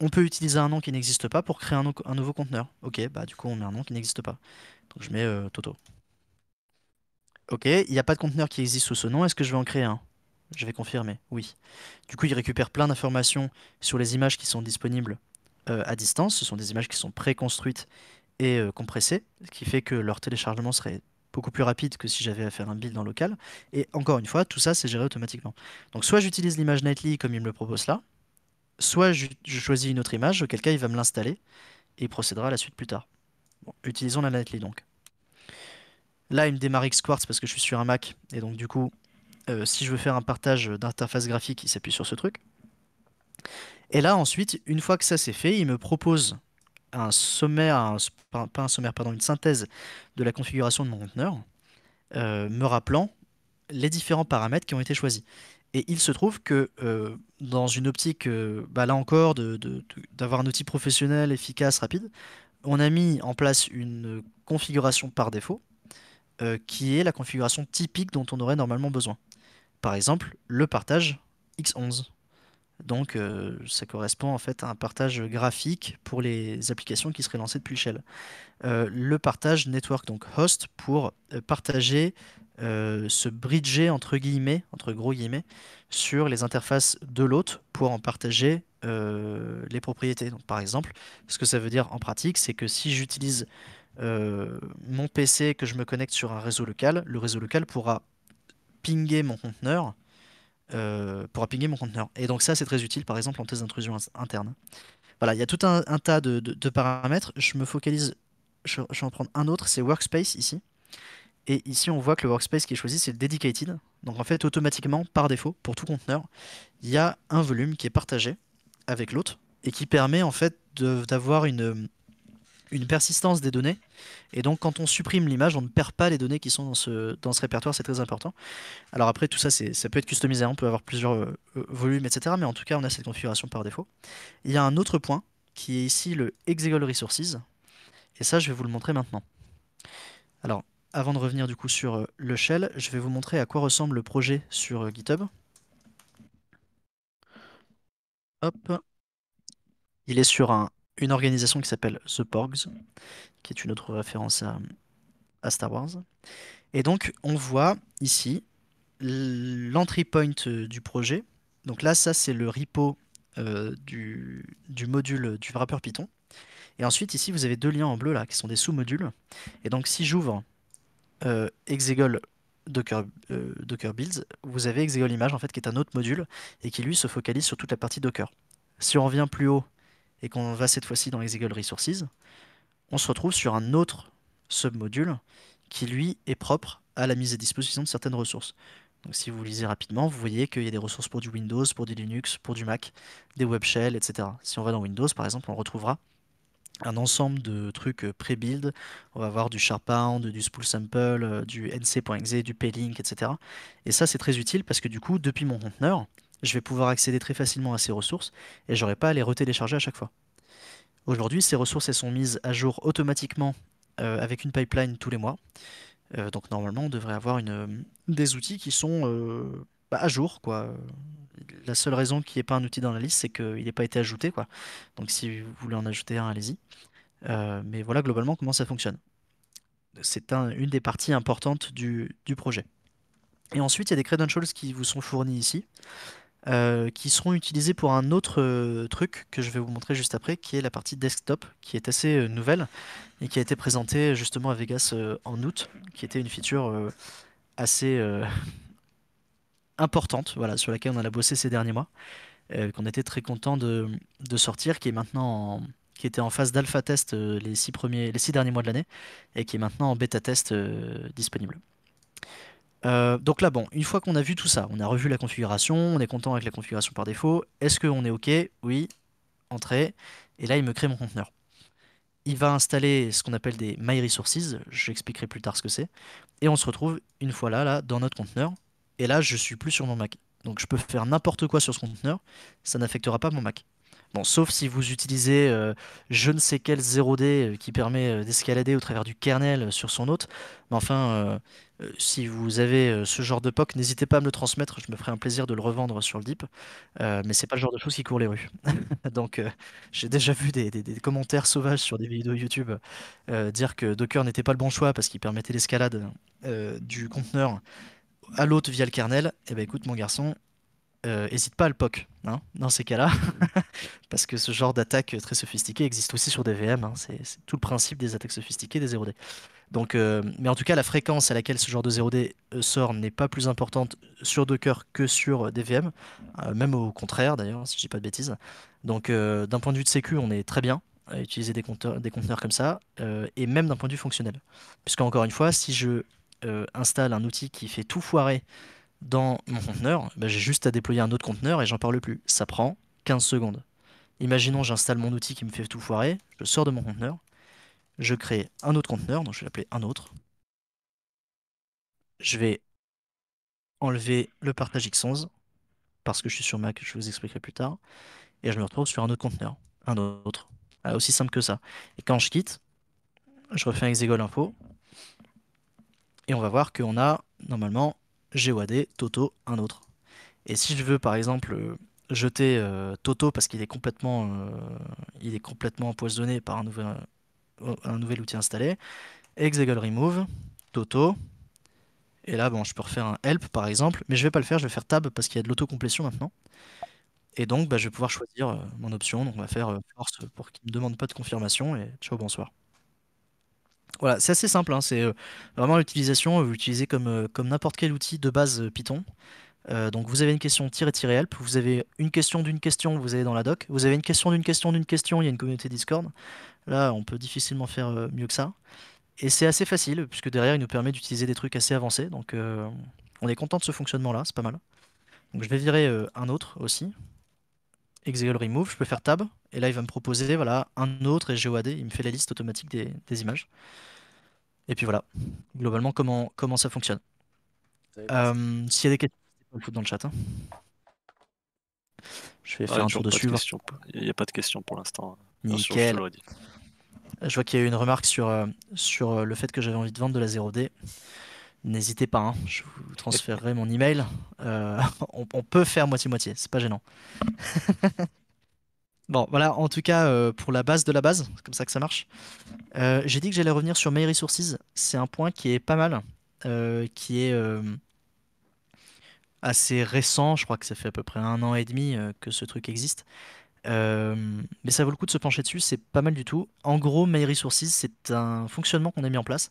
Speaker 1: on peut utiliser un nom qui n'existe pas pour créer un, nouveau conteneur. Ok, bah du coup, on met un nom qui n'existe pas. Donc je mets euh, Toto. Ok, il n'y a pas de conteneur qui existe sous ce nom, est-ce que je vais en créer un Je vais confirmer, oui. Du coup, il récupère plein d'informations sur les images qui sont disponibles euh, à distance. Ce sont des images qui sont préconstruites et euh, compressées, ce qui fait que leur téléchargement serait beaucoup plus rapide que si j'avais à faire un build en local. Et encore une fois, tout ça, c'est géré automatiquement. Donc soit j'utilise l'image Nightly comme il me le propose là, soit je, choisis une autre image, auquel cas il va me l'installer et il procédera à la suite plus tard. Bon, utilisons la Nightly donc. Là, il me démarre Xquartz parce que je suis sur un Mac, et donc du coup, euh, si je veux faire un partage d'interface graphique, il s'appuie sur ce truc. Et là, ensuite, une fois que ça s'est fait, il me propose un sommaire, sommaire, pardon, une synthèse de la configuration de mon conteneur, euh, me rappelant les différents paramètres qui ont été choisis. Et il se trouve que euh, dans une optique, euh, bah, là encore, d'avoir un outil professionnel, efficace, rapide, on a mis en place une configuration par défaut, qui est la configuration typique dont on aurait normalement besoin. Par exemple, le partage X11. Donc euh, ça correspond en fait à un partage graphique pour les applications qui seraient lancées depuis le Shell. Euh, le partage network, donc host, pour euh, partager, se bridger entre guillemets, entre gros guillemets, sur les interfaces de l'hôte pour en partager les propriétés. Donc par exemple, ce que ça veut dire en pratique, c'est que si j'utilise mon PC que je me connecte sur un réseau local, le réseau local pourra pinger mon conteneur euh, pour appinguer mon conteneur. Et donc ça, c'est très utile, par exemple, en test d'intrusion interne. Voilà, il y a tout un, tas de, paramètres. Je me focalise, je, vais en prendre un autre, c'est Workspace ici. Et ici, on voit que le Workspace qui est choisi, c'est Dedicated. Donc en fait, automatiquement, par défaut, pour tout conteneur, il y a un volume qui est partagé avec l'autre et qui permet en fait d'avoir une une persistance des données. Et donc, quand on supprime l'image, on ne perd pas les données qui sont dans ce, dans ce répertoire. C'est très important. Alors après, tout ça, ça peut être customisé. Hein. On peut avoir plusieurs euh, euh, volumes, etc. Mais en tout cas, on a cette configuration par défaut. Il y a un autre point qui est ici le Exegol Resources. Et ça, je vais vous le montrer maintenant. Alors, avant de revenir du coup sur euh, le shell, je vais vous montrer à quoi ressemble le projet sur GitHub. Hop. Il est sur un une organisation qui s'appelle The Porgs, qui est une autre référence à, Star Wars. Et donc, on voit ici l'entry point euh, du projet. Donc là, ça, c'est le repo euh, du, module du wrapper Python. Et ensuite, ici, vous avez deux liens en bleu, là, qui sont des sous-modules. Et donc, si j'ouvre euh, Exegol Docker, euh, Docker Builds, vous avez Exegol Image, en fait, qui est un autre module et qui, lui, se focalise sur toute la partie Docker. Si on revient plus haut et qu'on va cette fois-ci dans les Eagle Resources, on se retrouve sur un autre submodule qui lui est propre à la mise à disposition de certaines ressources. Donc si vous lisez rapidement, vous voyez qu'il y a des ressources pour du Windows, pour du Linux, pour du Mac, des web shells, etc. Si on va dans Windows, par exemple, on retrouvera un ensemble de trucs euh, pré-build. On va avoir du SharePound, du Spool Sample, euh, du NC.exe, du p etc. Et ça, c'est très utile parce que du coup, depuis mon conteneur, je vais pouvoir accéder très facilement à ces ressources et n'aurai pas à les retélécharger à chaque fois. Aujourd'hui, ces ressources elles sont mises à jour automatiquement euh, avec une pipeline tous les mois. Euh, donc normalement, on devrait avoir euh, des outils qui sont bah, à jour. La seule raison qu'il n'y ait pas un outil dans la liste, c'est qu'il n'ait pas été ajouté. Donc si vous voulez en ajouter un, allez-y. mais voilà globalement comment ça fonctionne. C'est une des parties importantes du, du projet. Et ensuite, il y a des credentials qui vous sont fournis ici. Euh, qui seront utilisés pour un autre euh, truc que je vais vous montrer juste après, qui est la partie desktop, qui est assez euh, nouvelle et qui a été présentée justement à Vegas en août, qui était une feature assez importante, voilà, sur laquelle on a bossé ces derniers mois, qu'on était très content de, sortir, qui est maintenant qui était en phase d'alpha test les, six premiers, les six derniers mois de l'année, et qui est maintenant en bêta test disponible. Euh, donc là, bon, une fois qu'on a vu tout ça, on a revu la configuration, on est content avec la configuration par défaut. Est-ce qu'on est OK Oui. Entrée. Et là, il me crée mon conteneur. Il va installer ce qu'on appelle des My Resources. J'expliquerai plus tard ce que c'est. Et on se retrouve une fois là, là, dans notre conteneur. Et là, je suis plus sur mon Mac. Donc je peux faire n'importe quoi sur ce conteneur. Ça n'affectera pas mon Mac. Bon, sauf si vous utilisez euh, je ne sais quel 0D euh, qui permet euh, d'escalader au travers du kernel sur son hôte. Mais enfin, si vous avez ce genre de POC, n'hésitez pas à me le transmettre, je me ferai un plaisir de le revendre sur le deep, mais c'est pas le genre de choses qui courent les rues. Donc j'ai déjà vu des, commentaires sauvages sur des vidéos YouTube dire que Docker n'était pas le bon choix parce qu'il permettait l'escalade du conteneur à l'hôte via le kernel. Eh ben écoute mon garçon, n'hésite pas à le POC hein, dans ces cas-là. parce que ce genre d'attaque très sophistiquée existe aussi sur des VM. Hein. C'est tout le principe des attaques sophistiquées des 0D. Donc, euh, mais en tout cas, la fréquence à laquelle ce genre de 0D euh, sort n'est pas plus importante sur Docker que sur euh, des VM, même au contraire d'ailleurs, si je dis pas de bêtises. Donc, d'un point de vue de sécu, on est très bien à utiliser des, conteneurs comme ça, et même d'un point de vue fonctionnel. puisque encore une fois, si je installe un outil qui fait tout foirer dans mon conteneur, ben, j'ai juste à déployer un autre conteneur et j'en parle plus. Ça prend 15 secondes. Imaginons, j'installe mon outil qui me fait tout foirer, je sors de mon conteneur, je crée un autre conteneur, donc je vais l'appeler un autre. Je vais enlever le partage X11, parce que je suis sur Mac, je vous expliquerai plus tard, et je me retrouve sur un autre conteneur, un autre. Ah, aussi simple que ça. Et quand je quitte, je refais un exégole info, et on va voir qu'on a normalement GOAD, Toto, un autre. Et si je veux par exemple jeter euh, Toto parce qu'il euh, est complètement, empoisonné par un nouvel, euh, outil installé. Exegol remove, Toto. Et là, je peux refaire un help par exemple, mais je vais pas le faire, je vais faire tab parce qu'il y a de l'autocomplétion maintenant. Et donc, bah, je vais pouvoir choisir mon option. Donc, on va faire force pour qu'il ne me demande pas de confirmation et ciao, bonsoir. Voilà, c'est assez simple. Hein, c'est vraiment l'utilisation. Vous l'utilisez comme n'importe quel outil de base Python. Euh, donc vous avez une question help, vous avez une question d'une question, vous allez dans la doc, vous avez une question d'une question d'une question, il y a une communauté Discord. Là, on peut difficilement faire euh, mieux que ça. Et c'est assez facile, puisque derrière, il nous permet d'utiliser des trucs assez avancés. Donc euh, on est content de ce fonctionnement-là, c'est pas mal. Donc je vais virer un autre aussi. Exegol Remove, je peux faire Tab, et là il va me proposer voilà, un autre et GOAD, il me fait la liste automatique des, images. Et puis voilà, globalement comment, comment ça fonctionne. S'il y a des questions dans le chat. Hein. Je
Speaker 2: vais faire un tour de suivre il n'y a pas de questions pour l'instant. Hein. Nickel.
Speaker 1: je, vois qu'il y a eu une remarque sur, euh, sur euh, le fait que j'avais envie de vendre de la 0D. N'hésitez pas, hein. je vous transférerai mon email. Euh, on, peut faire moitié-moitié, c'est pas gênant. bon, voilà, en tout cas, pour la base de la base, comme ça que ça marche. J'ai dit que j'allais revenir sur My Resources. C'est un point qui est pas mal, qui est assez récent. Je crois que ça fait à peu près un an et demi euh, que ce truc existe. Euh, mais ça vaut le coup de se pencher dessus, c'est pas mal du tout. En gros, My Resources, c'est un fonctionnement qu'on a mis en place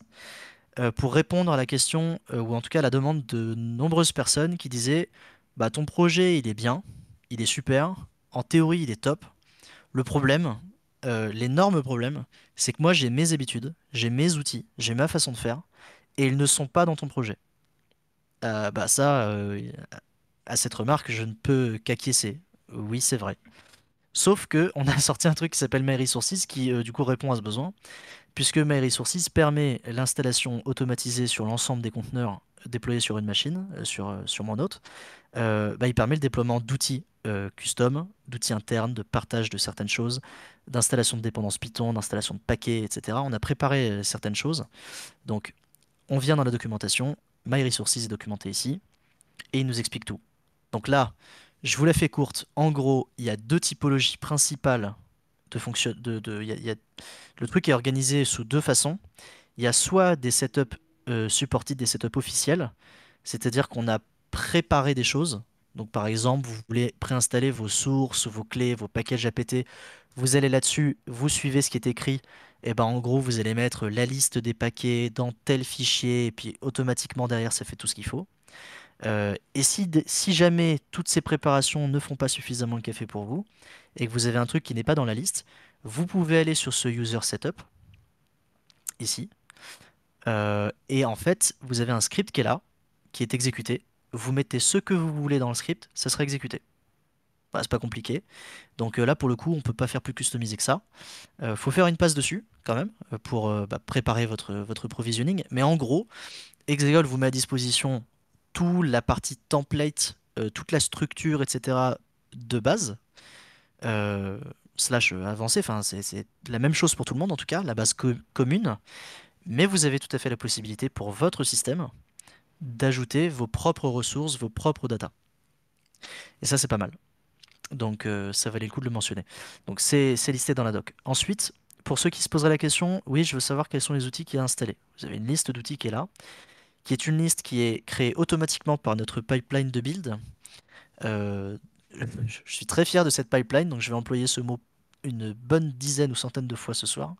Speaker 1: euh, pour répondre à la question, ou en tout cas à la demande de nombreuses personnes qui disaient bah, Ton projet, il est bien, il est super, en théorie, il est top. Le problème, l'énorme problème, c'est que moi, j'ai mes habitudes, j'ai mes outils, j'ai ma façon de faire, et ils ne sont pas dans ton projet. Euh, bah, ça, euh, à cette remarque, je ne peux qu'acquiescer. Oui, c'est vrai. Sauf que on a sorti un truc qui s'appelle MyResources qui euh, du coup répond à ce besoin, puisque MyResources permet l'installation automatisée sur l'ensemble des conteneurs déployés sur une machine, sur, sur mon hôte. Bah, il permet le déploiement d'outils custom, d'outils internes, de partage de certaines choses, d'installation de dépendances Python, d'installation de paquets, etc. On a préparé certaines choses. Donc on vient dans la documentation, My Resources est documenté ici, et il nous explique tout. Donc là, je vous la fais courte. En gros, il y a deux typologies principales de fonctionnement. De, Le truc est organisé sous deux façons. Il y a soit des setups euh, supportés, des setups officiels, c'est-à-dire qu'on a préparé des choses. Donc par exemple, vous voulez préinstaller vos sources, vos clés, vos packages APT. Vous allez là-dessus, vous suivez ce qui est écrit et eh ben en gros vous allez mettre la liste des paquets dans tel fichier et puis automatiquement derrière ça fait tout ce qu'il faut. Euh, et si, si, jamais toutes ces préparations ne font pas suffisamment le café pour vous et que vous avez un truc qui n'est pas dans la liste, vous pouvez aller sur ce user setup ici euh, et en fait vous avez un script qui est là, qui est exécuté. Vous mettez ce que vous voulez dans le script, ça sera exécuté. Bah, c'est pas compliqué. Donc euh, là, pour le coup, on peut pas faire plus customisé que ça. Euh, faut faire une passe dessus, quand même, euh, pour euh, bah, préparer votre, votre provisioning. Mais en gros, Exegol vous met à disposition toute la partie template, toute la structure, etc. de base. slash avancée, enfin, c'est la même chose pour tout le monde en tout cas, la base commune. Mais vous avez tout à fait la possibilité pour votre système d'ajouter vos propres ressources, vos propres data. Et ça, c'est pas mal. Donc euh, ça valait le coup de le mentionner. Donc c'est listé dans la doc. Ensuite, pour ceux qui se poseraient la question, oui, je veux savoir quels sont les outils qui est installés. Vous avez une liste d'outils qui est là, qui est une liste qui est créée automatiquement par notre pipeline de build. Euh, je suis très fier de cette pipeline, donc je vais employer ce mot une bonne dizaine ou centaine de fois ce soir.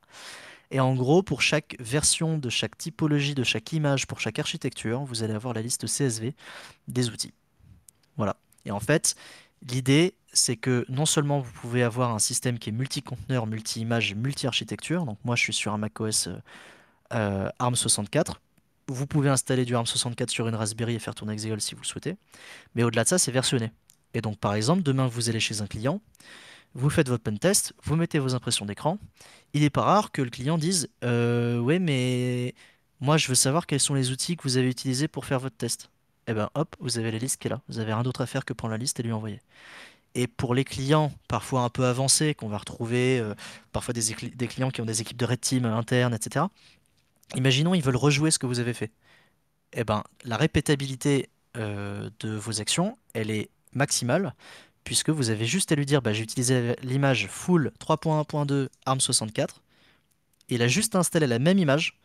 Speaker 1: Et en gros, pour chaque version de chaque typologie, de chaque image, pour chaque architecture, vous allez avoir la liste CSV des outils. Voilà. Et en fait, L'idée, c'est que non seulement vous pouvez avoir un système qui est multi-conteneur, multi-image, multi-architecture, donc moi je suis sur un macOS euh, euh, ARM64, vous pouvez installer du ARM64 sur une Raspberry et faire tourner Xeol si vous le souhaitez, mais au-delà de ça, c'est versionné. Et donc par exemple, demain vous allez chez un client, vous faites votre test, vous mettez vos impressions d'écran, il n'est pas rare que le client dise Oui, euh, Ouais, mais moi je veux savoir quels sont les outils que vous avez utilisés pour faire votre test et eh ben hop, vous avez la liste qui est là. Vous avez rien d'autre à faire que prendre la liste et lui envoyer. Et pour les clients, parfois un peu avancés, qu'on va retrouver, euh, parfois des, clients qui ont des équipes de red team euh, internes, etc. Imaginons, ils veulent rejouer ce que vous avez fait. Et eh ben, la répétabilité euh, de vos actions, elle est maximale, puisque vous avez juste à lui dire, bah, j'ai utilisé l'image full 3.1.2 ARM64, il a juste installé la même image,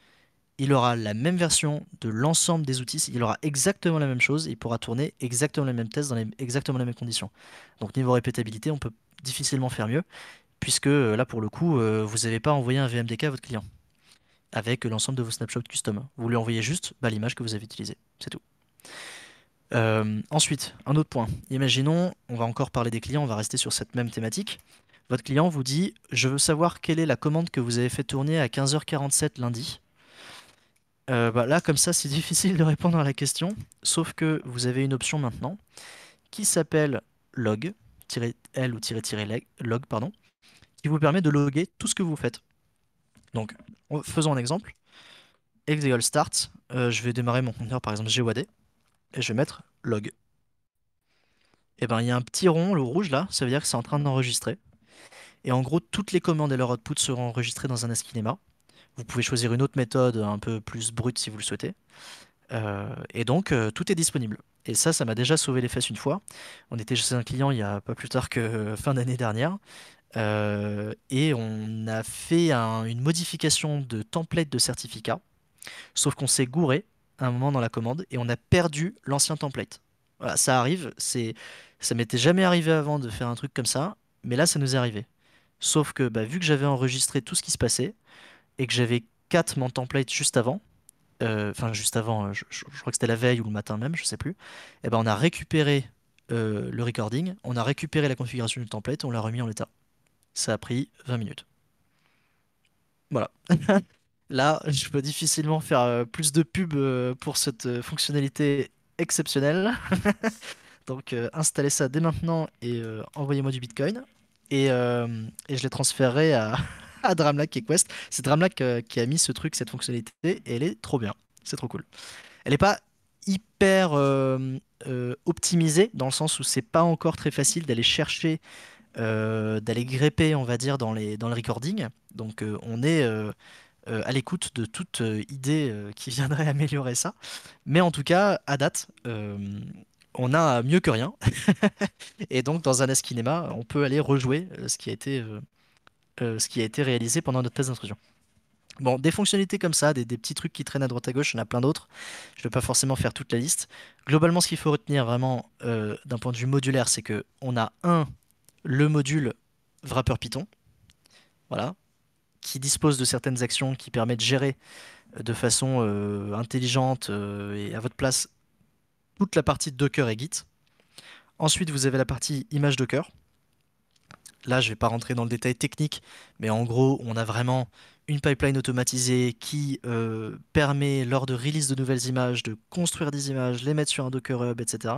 Speaker 1: il aura la même version de l'ensemble des outils, il aura exactement la même chose, il pourra tourner exactement les même test dans exactement les mêmes conditions. Donc niveau répétabilité, on peut difficilement faire mieux, puisque euh, là pour le coup, euh, vous n'avez pas envoyé un VMDK à votre client avec l'ensemble de vos snapshots custom. Vous lui envoyez juste bah, l'image que vous avez utilisée, c'est tout. Euh, ensuite, un autre point. Imaginons, on va encore parler des clients, on va rester sur cette même thématique. Votre client vous dit, je veux savoir quelle est la commande que vous avez fait tourner à 15h47 lundi euh, bah, là, comme ça, c'est difficile de répondre à la question, sauf que vous avez une option maintenant qui s'appelle log, l ou log, pardon, qui vous permet de loguer tout ce que vous faites. Donc, faisons un exemple. Exegol start, euh, je vais démarrer mon conteneur, par exemple GWD, et je vais mettre log. Et eh bien, il y a un petit rond, le rouge là, ça veut dire que c'est en train d'enregistrer. Et en gros, toutes les commandes et leur output seront enregistrées dans un ASCII vous pouvez choisir une autre méthode un peu plus brute si vous le souhaitez. Euh, et donc, euh, tout est disponible. Et ça, ça m'a déjà sauvé les fesses une fois. On était chez un client il n'y a pas plus tard que fin d'année dernière. Euh, et on a fait une modification de template de certificat. Sauf qu'on s'est gouré à un moment dans la commande et on a perdu l'ancien template. Voilà, ça arrive. C'est, ça m'était jamais arrivé avant de faire un truc comme ça. Mais là, ça nous est arrivé. Sauf que, bah, vu que j'avais enregistré tout ce qui se passait, et que j'avais 4 mon template juste avant, euh, enfin juste avant, euh, je, crois que c'était la veille ou le matin même, je sais plus, et eh ben on a récupéré euh, le recording, on a récupéré la configuration du template, on l'a remis en l'état. Ça a pris 20 minutes. Voilà. Là, je peux difficilement faire plus de pub pour cette fonctionnalité exceptionnelle. Donc installez ça dès maintenant et envoyez-moi du Bitcoin. Et, et je les transférerai à, à Dramlac et Quest. C'est Dramlac euh, qui a mis ce truc, cette fonctionnalité, et elle est trop bien. C'est trop cool. Elle n'est pas hyper euh, euh, optimisée dans le sens où c'est pas encore très facile d'aller chercher, d'aller grepper, on va dire, dans, les, dans le recording. Donc on est à l'écoute de toute idée qui viendrait améliorer ça. Mais en tout cas, à date, on a mieux que rien. et donc dans un cinéma on peut aller rejouer ce qui a été euh, ce qui a été réalisé pendant notre test d'intrusion. Bon, des fonctionnalités comme ça, des, petits trucs qui traînent à droite à gauche, il y en a plein d'autres. Je ne vais pas forcément faire toute la liste. Globalement, ce qu'il faut retenir vraiment euh, d'un point de vue modulaire, c'est que on a un le module wrapper Python, voilà, qui dispose de certaines actions qui permettent de gérer euh, de façon intelligente et à votre place toute la partie Docker et Git. Ensuite, vous avez la partie image Docker, là, je ne vais pas rentrer dans le détail technique, mais en gros, on a vraiment une pipeline automatisée qui euh, permet, lors de release de nouvelles images, de construire des images, les mettre sur un Docker Hub, etc.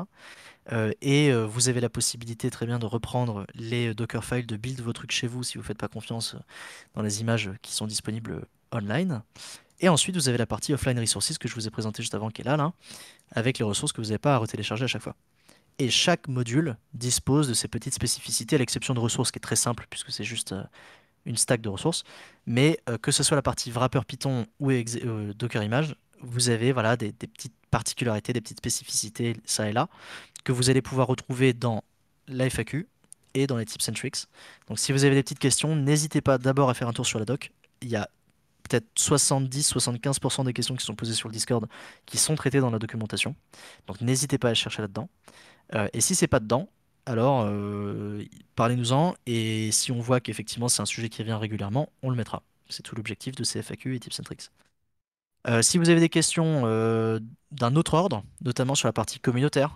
Speaker 1: et euh, euh, vous avez la possibilité très bien de reprendre les Dockerfiles, de build vos trucs chez vous si vous ne faites pas confiance dans les images qui sont disponibles online. Et ensuite, vous avez la partie offline resources que je vous ai présentée juste avant, qui est là, là avec les ressources que vous n'avez pas à retélécharger à chaque fois et chaque module dispose de ses petites spécificités, à l'exception de ressources qui est très simple puisque c'est juste euh, une stack de ressources. Mais euh, que ce soit la partie wrapper Python ou euh, Docker Image, vous avez voilà, des, petites particularités, des petites spécificités, ça et là, que vous allez pouvoir retrouver dans la FAQ et dans les tips and tricks. Donc si vous avez des petites questions, n'hésitez pas d'abord à faire un tour sur la doc. Il y a peut-être 70-75% des questions qui sont posées sur le Discord qui sont traitées dans la documentation. Donc n'hésitez pas à chercher là-dedans. Euh, et si c'est pas dedans, alors euh, parlez-nous-en. Et si on voit qu'effectivement c'est un sujet qui revient régulièrement, on le mettra. C'est tout l'objectif de CFAQ et Tips and euh, si vous avez des questions d'un autre ordre, notamment sur la partie communautaire,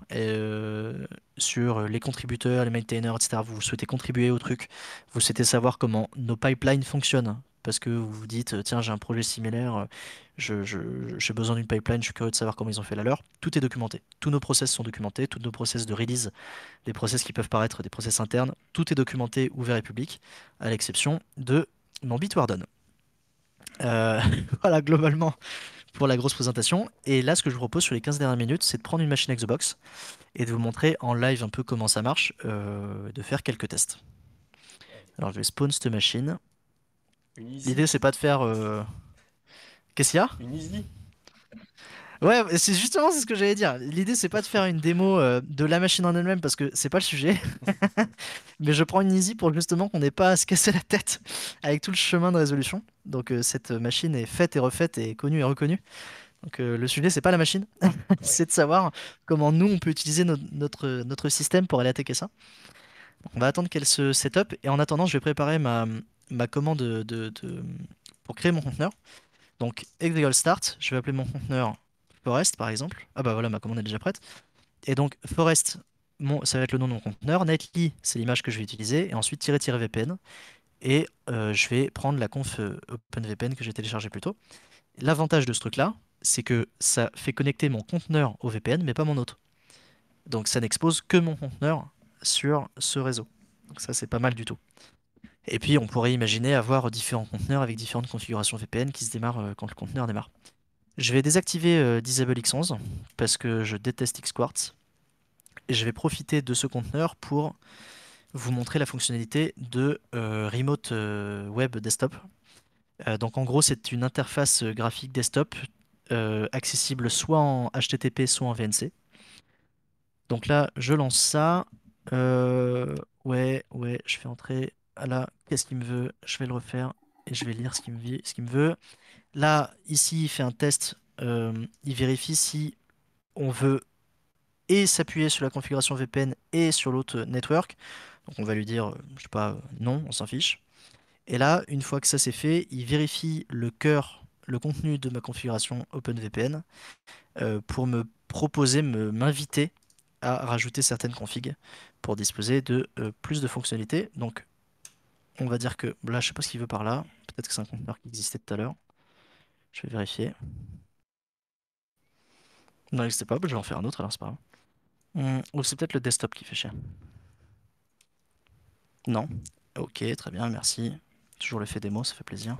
Speaker 1: sur les contributeurs, les maintainers, etc., vous souhaitez contribuer au truc, vous souhaitez savoir comment nos pipelines fonctionnent parce que vous vous dites, tiens, j'ai un projet similaire, euh, j'ai besoin d'une pipeline, je suis curieux de savoir comment ils ont fait la leur, tout est documenté. Tous nos process sont documentés, tous nos process de release, les process qui peuvent paraître des process internes, tout est documenté, ouvert et public, à l'exception de mon Bitwarden. Euh, voilà, globalement, pour la grosse présentation. Et là, ce que je vous propose sur les 15 dernières minutes, c'est de prendre une machine Xbox et de vous montrer en live un peu comment ça marche, euh, de faire quelques tests. Alors, je vais spawn cette machine. L'idée, c'est pas de faire. Euh, qu'est-ce qu'il y a Une easy. Ouais, c'est justement c'est ce que j'allais dire. L'idée c'est pas de faire une démo euh, de la machine en elle-même parce que c'est pas le sujet. Mais je prends une easy pour justement qu'on n'ait pas à se casser la tête avec tout le chemin de résolution. Donc euh, cette machine est faite et refaite et connue et reconnue. Donc le sujet c'est pas la machine, c'est de savoir comment nous on peut utiliser notre notre système pour aller attaquer ça. On va attendre qu'elle se up. et en attendant je vais préparer ma ma commande de, pour créer mon conteneur. Donc, exegol start, je vais appeler mon conteneur forest par exemple. Ah bah voilà, ma commande est déjà prête. Et donc, forest, ça va être le nom de mon conteneur. Netly, c'est l'image que je vais utiliser. Et ensuite, -vpn. Et euh, je vais prendre la conf euh, OpenVPN que j'ai téléchargée plus tôt. L'avantage de ce truc-là, c'est que ça fait connecter mon conteneur au VPN, mais pas mon autre. Donc ça n'expose que mon conteneur sur ce réseau. Donc ça, c'est pas mal du tout. Et puis, on pourrait imaginer avoir différents conteneurs avec différentes configurations VPN qui se démarrent euh, quand le conteneur démarre. Je vais désactiver euh, Disable X11 parce que je déteste XQuartz. Et je vais profiter de ce conteneur pour vous montrer la fonctionnalité de euh, Remote Web Desktop. donc en gros, c'est une interface graphique desktop accessible soit en HTTP, soit en VNC. Donc là, je lance ça. ouais, ouais, je fais entrer là, qu'est-ce qu'il me veut Je vais le refaire et je vais lire ce qu'il me, veut. Là, ici, il fait un test. Euh, il vérifie si on veut et s'appuyer sur la configuration VPN et sur l'autre network. Donc on va lui dire, euh, je sais pas, euh, non, on s'en fiche. Et là, une fois que ça c'est fait, il vérifie le cœur, le contenu de ma configuration OpenVPN pour me proposer, m'inviter à rajouter certaines configs pour disposer de plus de fonctionnalités. Donc on va dire que là, je sais pas ce qu'il veut par là. Peut-être que c'est un conteneur qui existait tout à l'heure. Je vais vérifier. Non, il n'existait pas. Je vais en faire un autre alors, c'est pas grave. Hmm, ou c'est peut-être le desktop qui fait chier. Non. Ok, très bien, merci. Toujours l'effet démo, ça fait plaisir.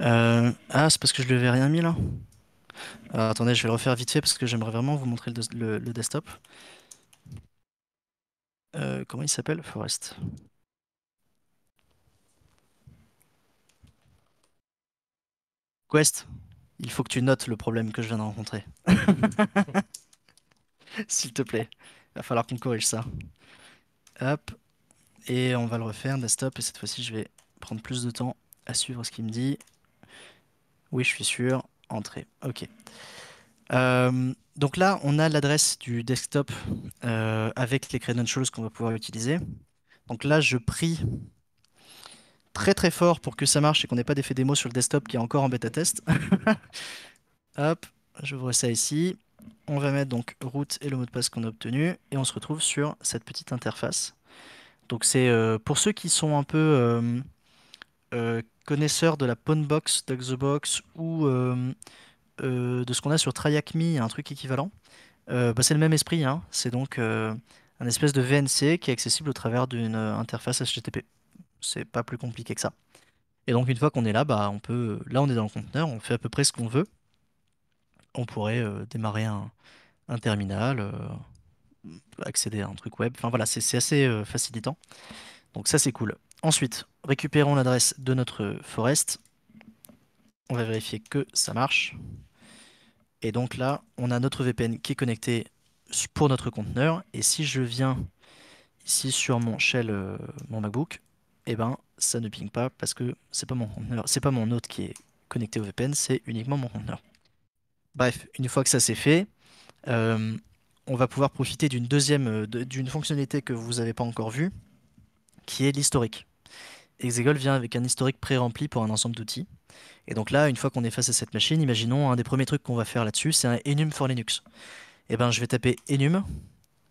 Speaker 1: Euh, ah, c'est parce que je lui avais rien mis là attendez, je vais le refaire vite fait parce que j'aimerais vraiment vous montrer le, desktop. Euh, comment il s'appelle Forest. Quest, il faut que tu notes le problème que je viens de rencontrer. S'il te plaît, il va falloir qu'on corrige ça. Hop, et on va le refaire desktop. Et cette fois-ci, je vais prendre plus de temps à suivre ce qu'il me dit. Oui, je suis sûr entrée. Ok. Euh, donc là, on a l'adresse du desktop euh, avec les credentials qu'on va pouvoir utiliser. Donc là, je prie très très fort pour que ça marche et qu'on n'ait pas d'effet démo sur le desktop qui est encore en bêta test. Hop, j'ouvre ça ici. On va mettre donc route et le mot de passe qu'on a obtenu et on se retrouve sur cette petite interface. Donc c'est euh, pour ceux qui sont un peu connaisseurs de la Pwnbox, Duck the Box ou euh, euh, de ce qu'on a sur TryAcme, un truc équivalent, euh, bah, c'est le même esprit. Hein. C'est donc un espèce de VNC qui est accessible au travers d'une interface HTTP. C'est pas plus compliqué que ça. Et donc une fois qu'on est là, bah, on peut, là on est dans le conteneur, on fait à peu près ce qu'on veut. On pourrait démarrer un, terminal, accéder à un truc web. Enfin voilà, c'est assez facilitant. Donc ça c'est cool. Ensuite, récupérons l'adresse de notre forest. On va vérifier que ça marche. Et donc là, on a notre VPN qui est connecté pour notre conteneur. Et si je viens ici sur mon shell, euh, mon MacBook, eh ben ça ne ping pas parce que c'est pas mon conteneur, c'est pas mon hôte qui est connecté au VPN, c'est uniquement mon conteneur. Bref, une fois que ça c'est fait, euh, on va pouvoir profiter d'une deuxième, euh, d'une fonctionnalité que vous n'avez pas encore vue, qui est l'historique. Exegol vient avec un historique pré-rempli pour un ensemble d'outils. Et donc là, une fois qu'on est face à cette machine, imaginons un des premiers trucs qu'on va faire là-dessus, c'est un enum for Linux. Et eh ben, je vais taper enum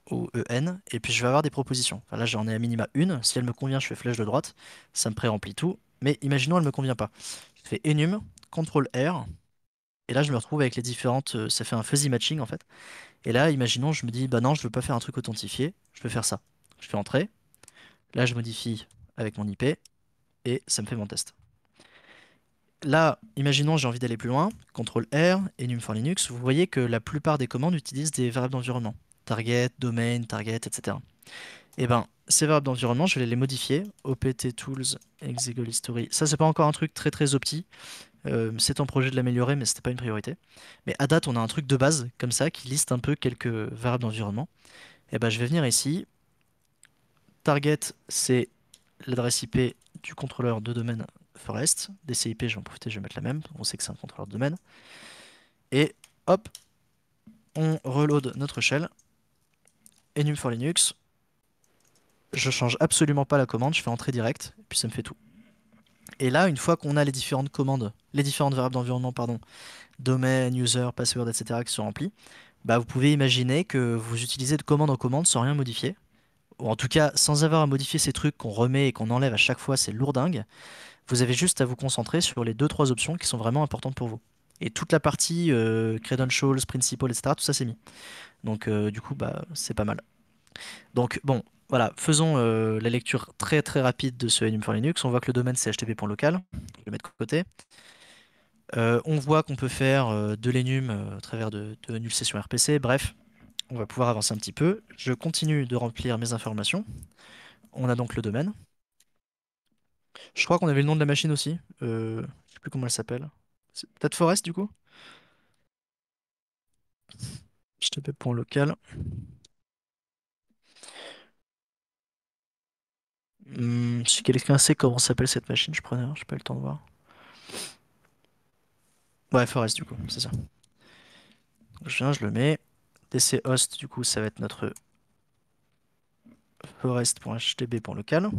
Speaker 1: ou en, et puis je vais avoir des propositions. là, j'en ai à minima une. Si elle me convient, je fais flèche de droite, ça me pré-remplit tout. Mais imaginons elle me convient pas. Je fais enum, ctrl R, et là, je me retrouve avec les différentes. Euh, ça fait un fuzzy matching en fait. Et là, imaginons, je me dis, bah non, je veux pas faire un truc authentifié, je peux faire ça. Je fais entrer. Là, je modifie avec mon IP et ça me fait mon test. Là, imaginons j'ai envie d'aller plus loin, CTRL R, et for Linux, vous voyez que la plupart des commandes utilisent des variables d'environnement, target, domain, target, etc. Et eh ben, ces variables d'environnement, je vais les modifier, opt tools, exegol history, ça c'est pas encore un truc très très opti, euh, c'est en projet de l'améliorer, mais c'était pas une priorité. Mais à date, on a un truc de base, comme ça, qui liste un peu quelques variables d'environnement. Et eh ben, je vais venir ici, target, c'est l'adresse IP du contrôleur de domaine forest, dcip je vais en profiter, je vais mettre la même, on sait que c'est un contrôleur de domaine. Et hop, on reload notre shell, enum for Linux, je change absolument pas la commande, je fais entrée direct, puis ça me fait tout. Et là, une fois qu'on a les différentes commandes, les différentes variables d'environnement, pardon, domaine, user, password, etc., qui sont remplies, bah vous pouvez imaginer que vous utilisez de commande en commande sans rien modifier en tout cas sans avoir à modifier ces trucs qu'on remet et qu'on enlève à chaque fois, c'est dingue. Vous avez juste à vous concentrer sur les deux trois options qui sont vraiment importantes pour vous. Et toute la partie euh, credentials, principal, etc., tout ça c'est mis. Donc euh, du coup, bah, c'est pas mal. Donc bon, voilà, faisons euh, la lecture très très rapide de ce Enum for Linux. On voit que le domaine c'est http.local, je vais le mettre de côté. on voit qu'on peut faire de l'enum à travers de, de session RPC, bref, on va pouvoir avancer un petit peu. Je continue de remplir mes informations. On a donc le domaine. Je crois qu'on avait le nom de la machine aussi. Euh, je ne sais plus comment elle s'appelle. Peut-être Forest du coup Je pour local. Hmm, si quelqu'un sait comment s'appelle cette machine, je prenais, n'ai pas le temps de voir. Ouais, Forest du coup, c'est ça. Je viens, je le mets. DC host, du coup, ça va être notre forest.htb.local pour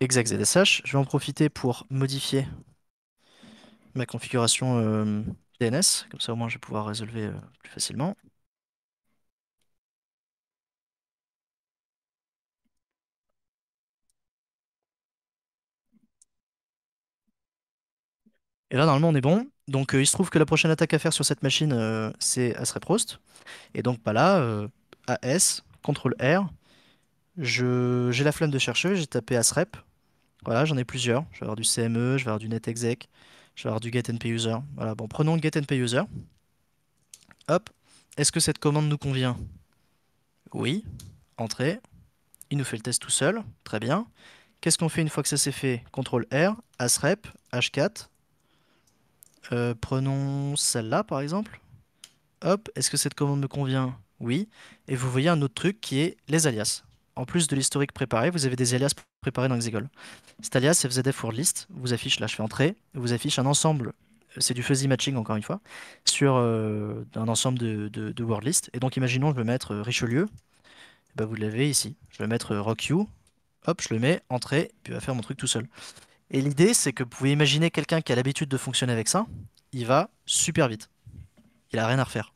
Speaker 1: Exact ZSH. Je vais en profiter pour modifier ma configuration euh, DNS. Comme ça, au moins, je vais pouvoir résolver euh, plus facilement.
Speaker 2: Et là, normalement, on est bon.
Speaker 1: Donc euh, il se trouve que la prochaine attaque à faire sur cette machine, euh, c'est ASREPROST. Et donc pas bah là, euh, AS, CTRL R. j'ai la flamme de chercher, j'ai tapé ASREP. Voilà, j'en ai plusieurs. Je vais avoir du CME, je vais avoir du NetExec, je vais avoir du GetNPUser. Voilà, bon, prenons GetNPUser. Hop. Est-ce que cette commande nous convient Oui. Entrée. Il nous fait le test tout seul. Très bien. Qu'est-ce qu'on fait une fois que ça s'est fait CTRL R, ASREP, H4. Euh, prenons celle-là par exemple. Hop, est-ce que cette commande me convient Oui. Et vous voyez un autre truc qui est les alias. En plus de l'historique préparé, vous avez des alias préparés dans Exegol. Cet alias FZF for list vous affiche, là je fais entrer, vous affiche un ensemble, euh, c'est du fuzzy matching encore une fois, sur euh, un ensemble de, de, list. Et donc imaginons je veux mettre Richelieu, bah, vous l'avez ici. Je vais mettre Rock hop, je le mets, entrée, puis il va faire mon truc tout seul. Et l'idée, c'est que vous pouvez imaginer quelqu'un qui a l'habitude de fonctionner avec ça, il va super vite. Il a rien à refaire.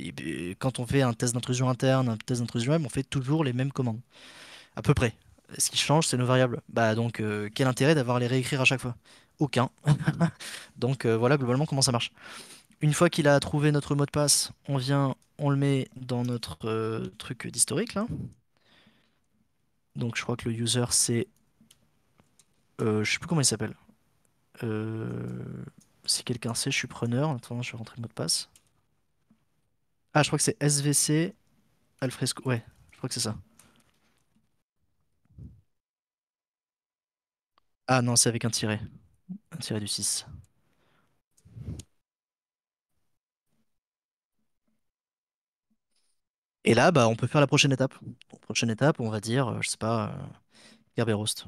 Speaker 1: Et quand on fait un test d'intrusion interne, un test d'intrusion web, on fait toujours les mêmes commandes. À peu près. Ce qui change, c'est nos variables. Bah donc, euh, quel intérêt d'avoir à les réécrire à chaque fois Aucun. donc euh, voilà globalement comment ça marche. Une fois qu'il a trouvé notre mot de passe, on vient, on le met dans notre euh, truc d'historique là. Donc je crois que le user c'est euh, je sais plus comment il s'appelle. Euh, si quelqu'un sait, je suis preneur. Attends, je vais rentrer le mot de passe. Ah, je crois que c'est SVC Alfresco. Ouais, je crois que c'est ça. Ah non, c'est avec un tiret. Un tiret du 6. Et là, bah, on peut faire la prochaine étape. prochaine étape, on va dire, euh, je sais pas, Gerberost.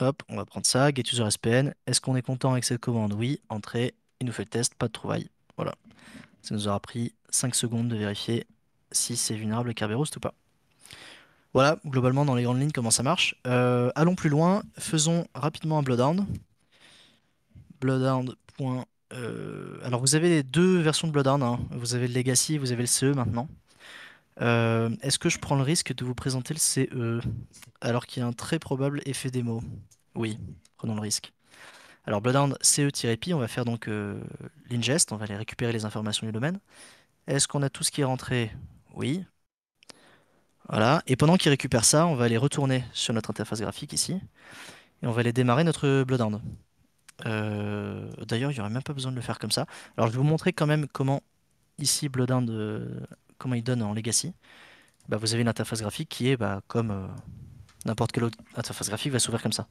Speaker 1: Hop, on va prendre ça, GetUserSPN, user SPN. Est-ce qu'on est content avec cette commande Oui, entrée, il nous fait le test, pas de trouvaille. Voilà. Ça nous aura pris 5 secondes de vérifier si c'est vulnérable à Kerberos ou pas. Voilà, globalement, dans les grandes lignes, comment ça marche. Euh, allons plus loin, faisons rapidement un Bloodhound. Bloodhound. Euh, alors, vous avez les deux versions de Bloodhound. Hein. Vous avez le Legacy, vous avez le CE maintenant. Euh, est-ce que je prends le risque de vous présenter le CE alors qu'il y a un très probable effet démo Oui, prenons le risque. Alors Bloodhound CE-PI, on va faire donc euh, l'ingest, on va aller récupérer les informations du domaine. Est-ce qu'on a tout ce qui est rentré Oui. Voilà, et pendant qu'il récupère ça, on va aller retourner sur notre interface graphique ici, et on va aller démarrer notre Bloodhound. Euh, d'ailleurs, il n'y aurait même pas besoin de le faire comme ça. Alors je vais vous montrer quand même comment ici Bloodhound comment il donne en legacy, bah, vous avez une interface graphique qui est bah, comme euh, n'importe quelle autre interface graphique va s'ouvrir comme ça.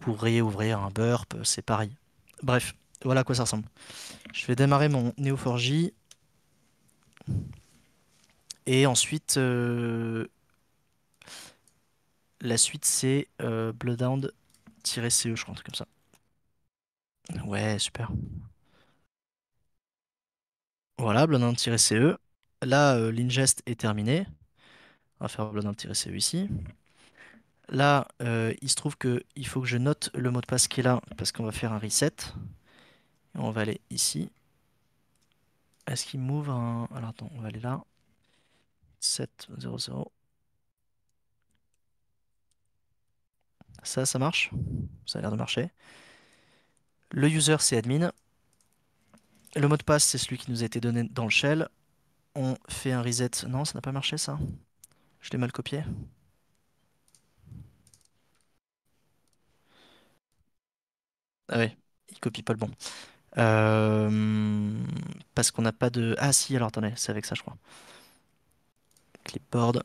Speaker 1: Pour ouvrir un burp, euh, c'est pareil. Bref, voilà à quoi ça ressemble. Je vais démarrer mon Neo4j. Et ensuite, euh, la suite c'est Bloodhound-CE, je crois, un truc comme ça. Ouais, super. Voilà, Bloodhound-CE. Là, euh, l'ingest est terminé. On va faire petit reset ici. Là, euh, il se trouve qu'il faut que je note le mot de passe qui est là, parce qu'on va faire un reset. on va aller ici. Est-ce qu'il m'ouvre un... Alors attends, on va aller là. 7.00. Ça, ça marche. Ça a l'air de marcher. Le user, c'est admin. Le mot de passe, c'est celui qui nous a été donné dans le shell on fait un reset. Non, ça n'a pas marché ça. Je l'ai mal copié. Ah ouais, il copie pas le bon. Euh, parce qu'on n'a pas de... Ah si, alors attendez, c'est avec ça je crois. Clipboard.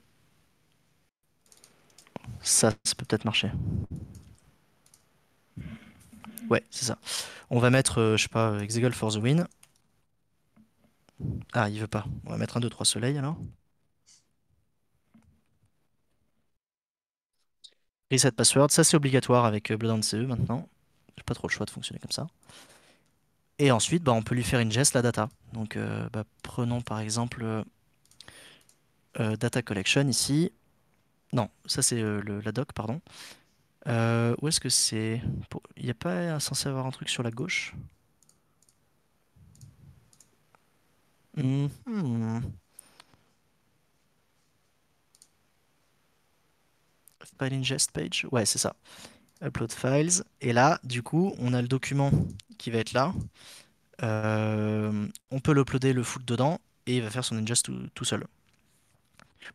Speaker 1: Ça, ça peut peut-être marcher. Ouais, c'est ça. On va mettre, euh, je sais pas, euh, Exegol for the win. Ah, il veut pas. On va mettre un 2-3 soleil alors. Reset password, ça c'est obligatoire avec euh, Bloodhound CE maintenant. J'ai pas trop le choix de fonctionner comme ça. Et ensuite, bah, on peut lui faire une geste, la data. Donc euh, bah, prenons par exemple euh, data collection ici. Non, ça c'est la doc, pardon. où est-ce que c'est Il n'y a pas censé avoir un truc sur la gauche Mm-hmm. File ingest page, ouais c'est ça. Upload files. Et là, du coup, on a le document qui va être là. Euh, on peut l'uploader, le foot dedans, et il va faire son ingest tout, seul.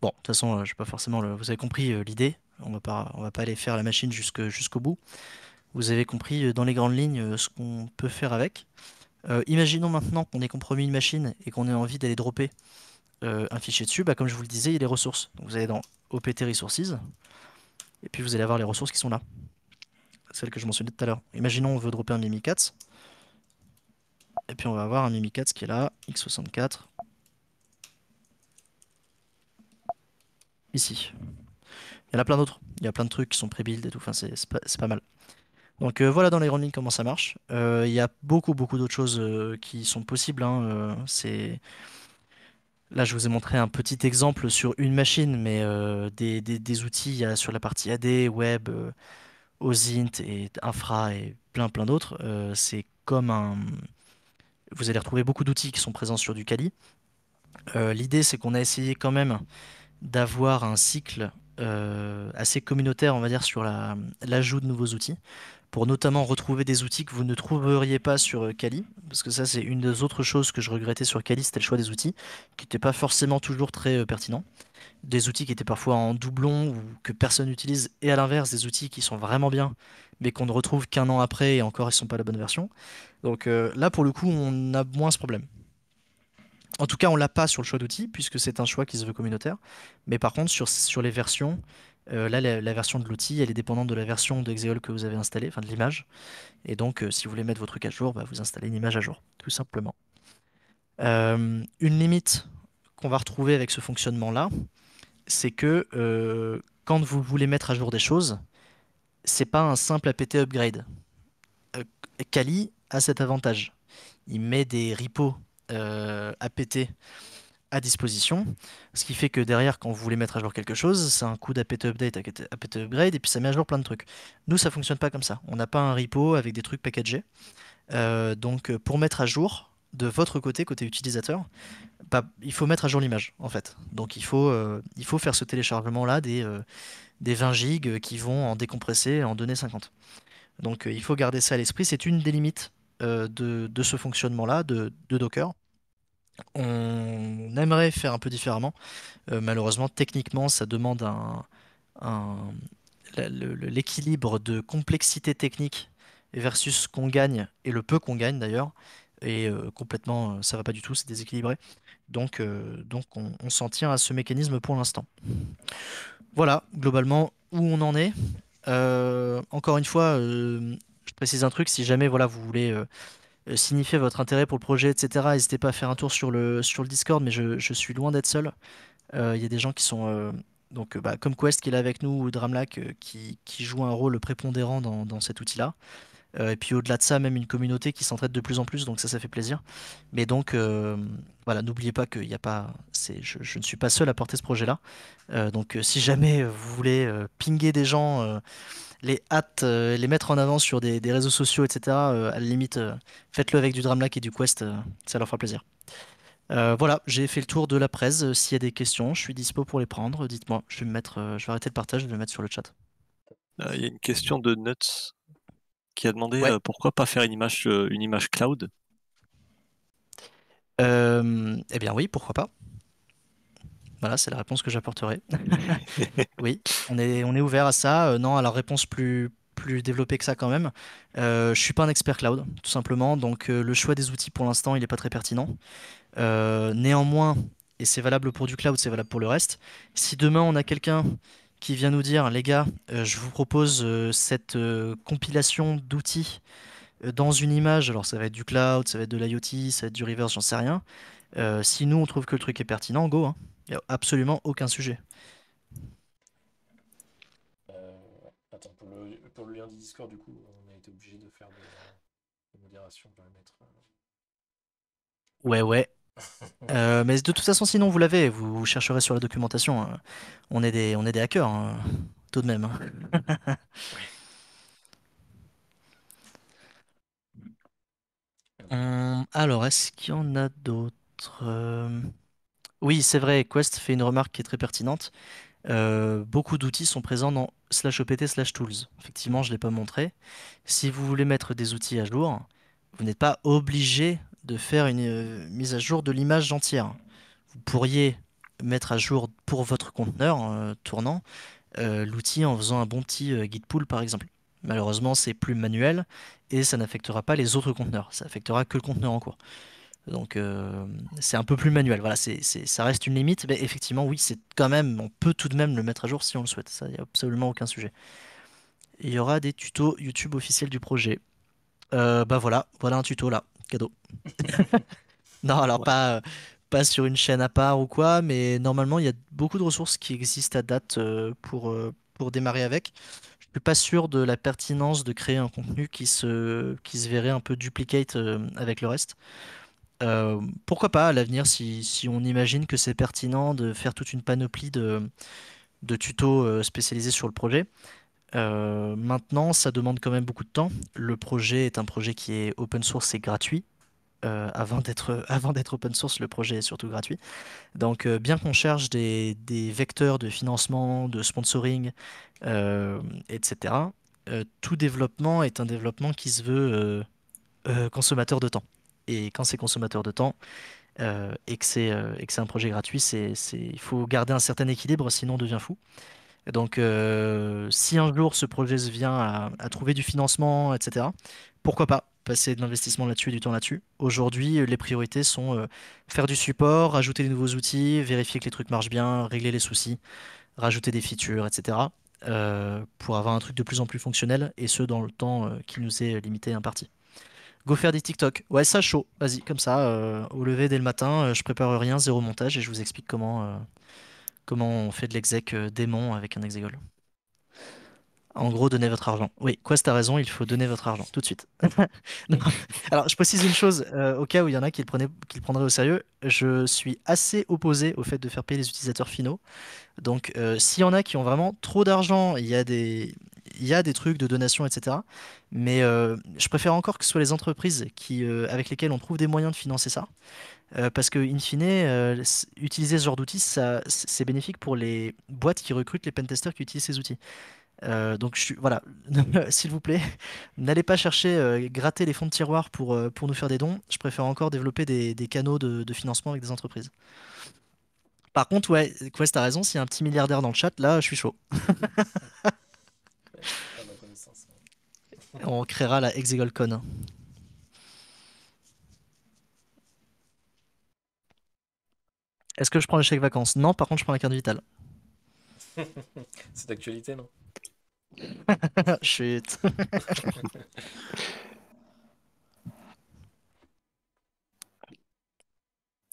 Speaker 1: Bon, de toute façon, euh, je pas forcément. Le... Vous avez compris euh, l'idée. On va pas, va pas aller faire la machine jusqu'au bout. Vous avez compris dans les grandes lignes ce qu'on peut faire avec. Euh, imaginons maintenant qu'on ait compromis une machine et qu'on ait envie d'aller dropper euh, un fichier dessus. Bah, comme je vous le disais, il y a les ressources. vous allez dans OPT Resources, et puis vous allez avoir les ressources qui sont là. Celles que je mentionnais tout à l'heure. Imaginons on veut dropper un Mimikatz. Et puis on va avoir un Mimikatz qui est là, x64, ici. Il y en a plein d'autres. Il y a plein de trucs qui sont pré-build et tout. c'est pas mal. Donc euh, voilà dans les grandes comment ça marche. Euh, il y a beaucoup beaucoup d'autres choses euh, qui sont possibles. Hein, là, je vous ai montré un petit exemple sur une machine, mais des, outils, sur la partie AD, web, OSINT et infra et plein plein d'autres. c'est comme un... Vous allez retrouver beaucoup d'outils qui sont présents sur du Kali. l'idée, c'est qu'on a essayé quand même d'avoir un cycle assez communautaire, on va dire, sur l'ajout de nouveaux outils pour notamment retrouver des outils que vous ne trouveriez pas sur euh, Kali, parce que ça c'est une des autres choses que je regrettais sur Kali, c'était le choix des outils, qui n'était pas forcément toujours très euh, pertinents, pertinent. Des outils qui étaient parfois en doublon ou que personne n'utilise, et à l'inverse des outils qui sont vraiment bien, mais qu'on ne retrouve qu'un an après et encore ils ne sont pas la bonne version. Donc euh, là pour le coup on a moins ce problème. En tout cas on l'a pas sur le choix d'outils, puisque c'est un choix qui se veut communautaire, mais par contre sur, sur les versions... Euh, là, la, version de l'outil, elle est dépendante de la version de que vous avez installée, enfin de l'image. Et donc, euh, si vous voulez mettre vos trucs à jour, bah, vous installez une image à jour, tout simplement. Euh, une limite qu'on va retrouver avec ce fonctionnement-là, c'est que quand vous voulez mettre à jour des choses, c'est pas un simple apt upgrade. Kali a cet avantage. Il met des repos apt à disposition. Ce qui fait que derrière, quand vous voulez mettre à jour quelque chose, c'est un coup d'apt update, apt upgrade, et puis ça met à jour plein de trucs. Nous, ça fonctionne pas comme ça. On n'a pas un repo avec des trucs packagés. Euh, donc, euh, pour mettre à jour, de votre côté, côté utilisateur, il faut mettre à jour l'image, en fait. Donc, il faut, euh, il faut faire ce téléchargement-là des, des 20 gigs qui vont en décompresser en donner 50. Donc, il faut garder ça à l'esprit. C'est une des limites de, ce fonctionnement-là de Docker on aimerait faire un peu différemment. Euh, malheureusement, techniquement, ça demande un, l'équilibre de complexité technique versus ce qu'on gagne et le peu qu'on gagne d'ailleurs. Et euh, complètement, euh, ça va pas du tout, c'est déséquilibré. Donc, donc on, on s'en tient à ce mécanisme pour l'instant. Voilà, globalement, où on en est. encore une fois, je précise un truc, si jamais voilà, vous voulez euh, signifier votre intérêt pour le projet, etc. N'hésitez pas à faire un tour sur le, sur le Discord, mais je, suis loin d'être seul. Il euh, y a des gens qui sont euh, donc bah, comme Quest qui est là avec nous ou Dramlac qui, qui joue un rôle prépondérant dans cet outil-là. Euh, et puis au-delà de ça, même une communauté qui s'entraide de plus en plus, donc ça, ça fait plaisir. Mais donc, euh, voilà, n'oubliez pas que y a pas, je, je, ne suis pas seul à porter ce projet-là. Euh, donc si jamais vous voulez pinguer des gens les hâtes, les mettre en avant sur des, réseaux sociaux, etc. à la limite, faites-le avec du Dramlac et du Quest, ça leur fera plaisir. voilà, j'ai fait le tour de la presse. S'il y a des questions, je suis dispo pour les prendre. Dites-moi, je vais mettre, je vais arrêter le partage, je vais le mettre sur le chat.
Speaker 2: Il y a une question de Nuts qui a demandé euh, pourquoi pas faire une image, euh, une image cloud euh, Eh bien
Speaker 1: oui, pourquoi pas voilà, c'est la réponse que j'apporterai. oui, on est, on est ouvert à ça. non, à la réponse plus, plus que ça quand même. Je je suis pas un expert cloud, tout simplement, donc le choix des outils pour l'instant, il n'est pas très pertinent. néanmoins, et c'est valable pour du cloud, c'est valable pour le reste, si demain on a quelqu'un qui vient nous dire, les gars, euh, je vous propose euh, cette euh, compilation d'outils dans une image. Alors ça va être du cloud, ça va être de l'IoT, ça va être du reverse, j'en sais rien. si nous, on trouve que le truc est pertinent, go. Il hein. n'y a absolument aucun sujet.
Speaker 2: attends, pour le, pour le, lien du Discord, du coup, on a été obligé de faire des, des modérations
Speaker 1: les Ouais, ouais. Euh, mais de toute façon, sinon, vous l'avez, vous, chercherez sur la documentation. Hein. On est des, on est des hackers, hein, tout de même. Hein. Euh, alors, est-ce qu'il y en a d'autres? Euh? Oui, c'est vrai, Quest fait une remarque qui est très pertinente. beaucoup d'outils sont présents dans slash opt slash tools. Effectivement, je ne l'ai pas montré. Si vous voulez mettre des outils à jour, vous n'êtes pas obligé de faire une euh, mise à jour de l'image entière. Vous pourriez mettre à jour pour votre conteneur euh, tournant euh, l'outil en faisant un bon petit guide pool par exemple. Malheureusement, c'est plus manuel et ça n'affectera pas les autres conteneurs, ça affectera que le conteneur en cours. Donc c'est un peu plus manuel. Voilà, ça reste une limite, mais effectivement, oui, c'est quand même, on peut tout de même le mettre à jour si on le souhaite. Ça, il n'y a absolument aucun sujet. il y aura des tutos YouTube officiels du projet. bah voilà, voilà un tuto là cadeau. non, alors pas, pas sur une chaîne à part ou quoi, mais normalement, il y a beaucoup de ressources qui existent à date euh, pour, euh, pour démarrer avec. Je suis pas sûr de la pertinence de créer un contenu qui se, qui se verrait un peu duplicate euh, avec le reste. pourquoi pas à l'avenir si, si, on imagine que c'est pertinent de faire toute une panoplie de, de tutos spécialisés sur le projet. Euh, maintenant, ça demande quand même beaucoup de temps. Le projet est un projet qui est open source et gratuit. Euh, avant d'être avant d'être open source, le projet est surtout gratuit. Donc, euh, bien qu'on cherche des, des, vecteurs de financement, de sponsoring, etc., tout développement est un développement qui se veut consommateur de temps. Et quand c'est consommateur de temps, et que c'est un projet gratuit, il faut garder un certain équilibre, sinon on devient fou donc, euh, si un jour ce projet se vient à, trouver du financement, etc., pourquoi pas passer de l'investissement là-dessus et du temps là-dessus. Aujourd'hui, euh, les priorités sont euh, faire du support, ajouter des nouveaux outils, vérifier que les trucs marchent bien, régler les soucis, rajouter des features, etc. pour avoir un truc de plus en plus fonctionnel et ce dans le temps qui nous est limité imparti. Go faire des TikTok. Ouais, ça chaud. Vas-y, comme ça, au lever dès le matin, je prépare rien, zéro montage et je vous explique comment comment on fait de l'exec euh, démon avec un exégole En gros, donnez votre argent. Oui, quoi C'est t'a raison, il faut donner votre argent tout de suite. Alors, je précise une chose, euh, au cas où il y en a qui le, prenaient, prendraient au sérieux, je suis assez opposé au fait de faire payer les utilisateurs finaux. Donc, euh, s'il y en a qui ont vraiment trop d'argent, il y a des, il y a des trucs de donations, etc. Mais euh, je préfère encore que ce soit les entreprises qui, euh, avec lesquelles on trouve des moyens de financer ça. Euh, parce que, in fine, utiliser ce genre d'outils, c'est bénéfique pour les boîtes qui recrutent les pentesters qui utilisent ces outils. donc, je suis, voilà, s'il vous plaît, n'allez pas chercher, gratter les fonds de tiroir pour, pour nous faire des dons. Je préfère encore développer des, canaux de, financement avec des entreprises. Par contre, ouais, Quest, a raison, s'il y a un petit milliardaire dans le chat, là, je suis chaud. on créera la HexagolCon. Est-ce que je prends le chèques vacances Non, par contre, je prends la carte vitale.
Speaker 2: C'est d'actualité, non
Speaker 1: Chut.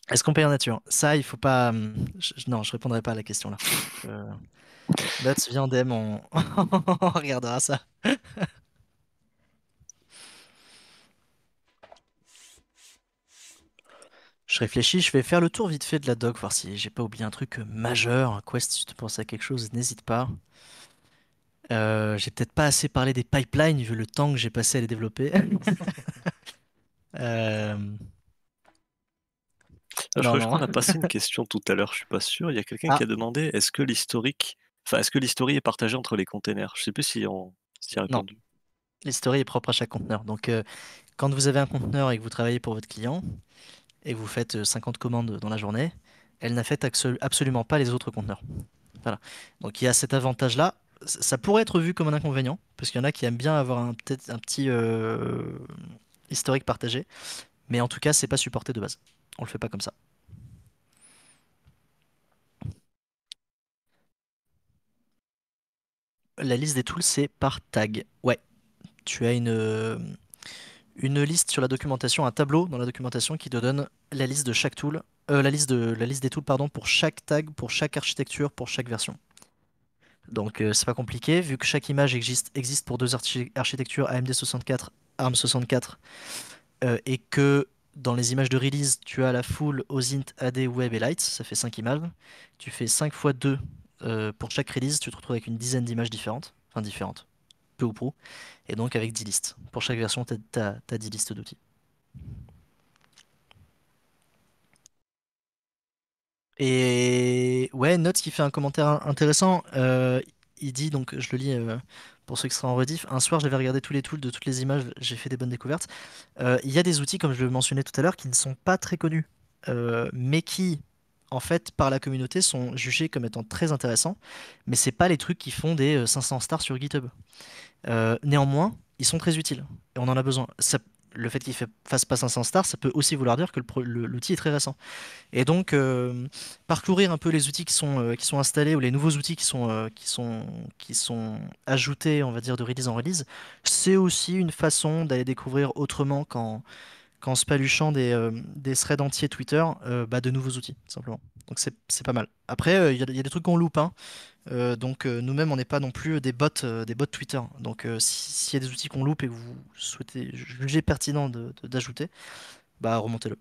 Speaker 1: Est-ce qu'on paye en nature Ça, il faut pas. Hum, non, je répondrai pas à la question là. Euh... vient on regardera ça. Je réfléchis, je vais faire le tour vite fait de la doc, voir si j'ai pas oublié un truc euh, majeur. Un quest, si tu te penses à quelque chose, n'hésite pas. Euh, j'ai peut-être pas assez parlé des pipelines, vu le temps que j'ai passé à les développer.
Speaker 2: Euh, ah, je crois, qu'on a passé une question tout à l'heure, je suis pas sûr. Il y a quelqu'un qui ah. a demandé est-ce que l'historique, enfin, est-ce que est partagée entre les containers Je sais plus si on s'y a répondu.
Speaker 1: L'historique est propre à chaque conteneur. Donc, quand vous avez un conteneur et que vous travaillez pour votre client, et vous faites 50 euh, commandes dans la journée, elle n'affecte absolument pas les autres conteneurs. Voilà. Donc il y a cet avantage-là. Ça pourrait être vu comme un inconvénient, parce qu'il y en a qui aiment bien avoir un, un petit euh, historique partagé, mais en tout cas, c'est pas supporté de base. On le fait pas comme ça. La liste des tools, c'est par tag. Ouais, tu as une, euh, une liste sur la documentation, un tableau dans la documentation qui te donne la liste de chaque tool, euh, la liste de la liste des tools pardon pour chaque tag, pour chaque architecture, pour chaque version. Donc euh, c'est pas compliqué vu que chaque image existe, existe pour deux architectures AMD64, ARM64 euh, et que dans les images de release, tu as la full OSINT AD Web et Light, ça fait 5 images. Tu fais 5 x 2 pour chaque release, tu te retrouves avec une dizaine d'images différentes, enfin différentes ou pro Et donc avec 10 listes. Pour chaque version, tu as, 10 listes d'outils. Et ouais, Note qui fait un commentaire intéressant. Euh, il dit, donc je le lis euh, pour ceux qui seraient en rediff, un soir j'avais regardé tous les tools de toutes les images, j'ai fait des bonnes découvertes. Euh, il ya y a des outils, comme je le mentionnais tout à l'heure, qui ne sont pas très connus, mais qui, en fait, par la communauté, sont jugés comme étant très intéressants, mais c'est pas les trucs qui font des 500 euh, stars sur GitHub. Euh, néanmoins, ils sont très utiles et on en a besoin. le fait qu'il ne fasse pas 500 stars, ça peut aussi vouloir dire que l'outil est très récent. Et donc, euh, parcourir un peu les outils qui sont, installés ou les nouveaux outils qui sont, qui sont ajoutés, on va dire, de release en release, c'est aussi une façon d'aller découvrir autrement qu'en qu'en spaluchant des, euh, des threads entiers Twitter, euh, bah, de nouveaux outils, tout simplement. Donc c'est pas mal. Après, il euh, y, a des trucs qu'on loupe. Hein. donc nous-mêmes, on n'est pas non plus des bots, des bots Twitter. Donc s'il y a des outils qu'on loupe et que vous souhaitez juger pertinent d'ajouter, bah, remontez-le.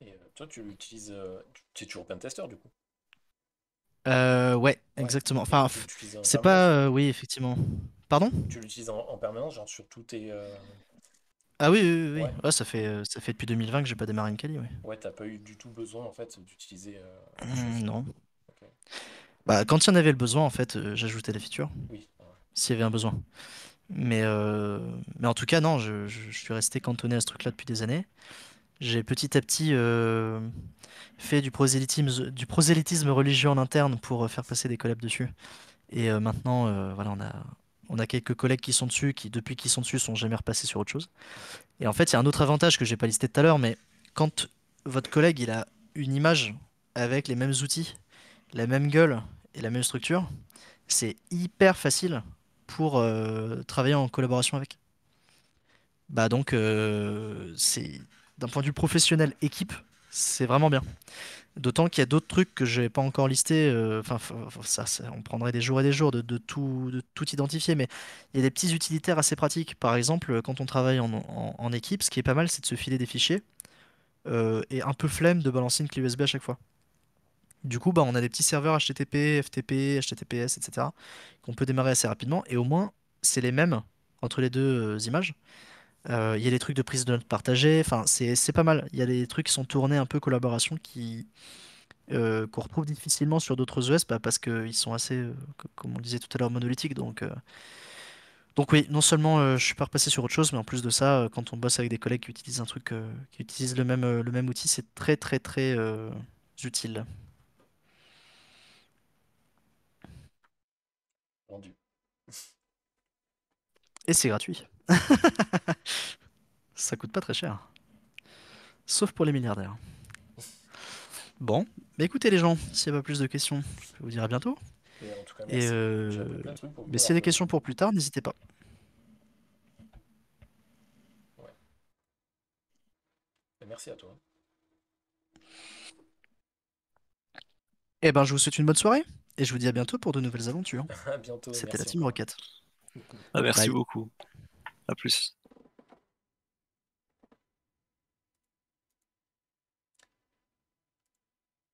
Speaker 2: Et toi, tu l'utilises, Tu es toujours Tester du coup
Speaker 1: euh, ouais, exactement. Enfin, c'est pas. Euh, oui, effectivement. Pardon
Speaker 2: Tu l'utilises en, permanence, genre sur tout tes. Euh,
Speaker 1: ah oui, oui, oui. ça, fait, euh, ça fait depuis 2020 que j'ai pas démarré une Kali. Ouais,
Speaker 2: ouais t'as pas eu du tout besoin en fait d'utiliser.
Speaker 1: Mmh, non. Bah, quand il y en avait le besoin, en fait, j'ajoutais la feature. Oui. S'il y avait un besoin. Mais, mais en tout cas, non, je, je suis resté cantonné à ce truc-là depuis des années j'ai petit à petit euh, fait du prosélytisme, du prosélytisme religieux en interne pour euh, faire passer des collabs dessus. Et euh, maintenant, voilà, on a, on a quelques collègues qui sont dessus, qui depuis qu'ils sont dessus sont jamais repassés sur autre chose. Et en fait, il y a un autre avantage que j'ai pas listé tout à l'heure, mais quand votre collègue il a une image avec les mêmes outils, la même gueule et la même structure, c'est hyper facile pour travailler en collaboration avec. Bah donc c'est d'un point de vue professionnel équipe, c'est vraiment bien. D'autant qu'il y a d'autres trucs que je n'ai pas encore listés. Euh, enfin, ça, on prendrait des jours et des jours de, tout, identifier, mais il y a des petits utilitaires assez pratiques. Par exemple, euh, quand on travaille en, équipe, ce qui est pas mal, c'est de se filer des fichiers euh, et un peu flemme de balancer une clé USB à chaque fois. Du coup, bah, on a des petits serveurs HTTP, FTP, HTTPS, etc., qu'on peut démarrer assez rapidement, et au moins, c'est les mêmes entre les deux images. Euh, il y a des trucs de prise de notes partagées, Enfin, c'est pas mal. Il y a des trucs qui sont tournés un peu collaboration qui euh, qu'on retrouve difficilement sur d'autres OS e bah, parce qu'ils sont assez, euh, comme on disait tout à l'heure, monolithiques. Donc, donc oui, non seulement je suis pas repassé sur autre chose, mais en plus de ça, quand on bosse avec des collègues qui utilisent un truc, qui utilisent le même, le même outil, c'est très très très utile. Et c'est gratuit. Ça coûte pas très cher. Sauf pour les milliardaires. Bon, mais bah écoutez les gens, s'il n'y a pas plus de questions, je vous dirai à bientôt. Et, euh, hein, Mais s'il y a des questions pour plus tard, n'hésitez pas. merci à toi. Eh ben, je vous souhaite une bonne soirée et je vous dis à bientôt pour de nouvelles aventures. C'était la Team Rocket.
Speaker 2: Ah, merci beaucoup. À plus.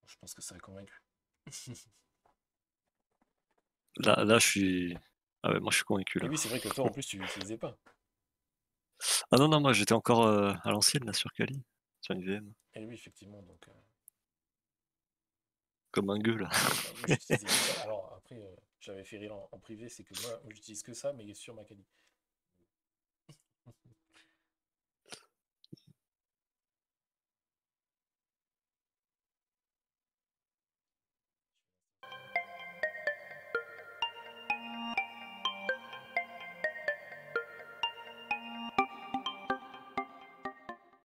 Speaker 2: Je pense que ça a convaincu. là, là, je suis. Ah ouais, moi je suis convaincu là. Et oui, c'est vrai que toi en plus tu l'utilisais pas. Ah non, non, moi j'étais encore euh, à l'ancienne là sur Kali, sur une VM. Et eh oui, effectivement, donc. Euh. Comme un gueule ah, Alors après, euh, j'avais fait rire en, en privé, c'est que moi j'utilise que ça, mais sur ma Kali.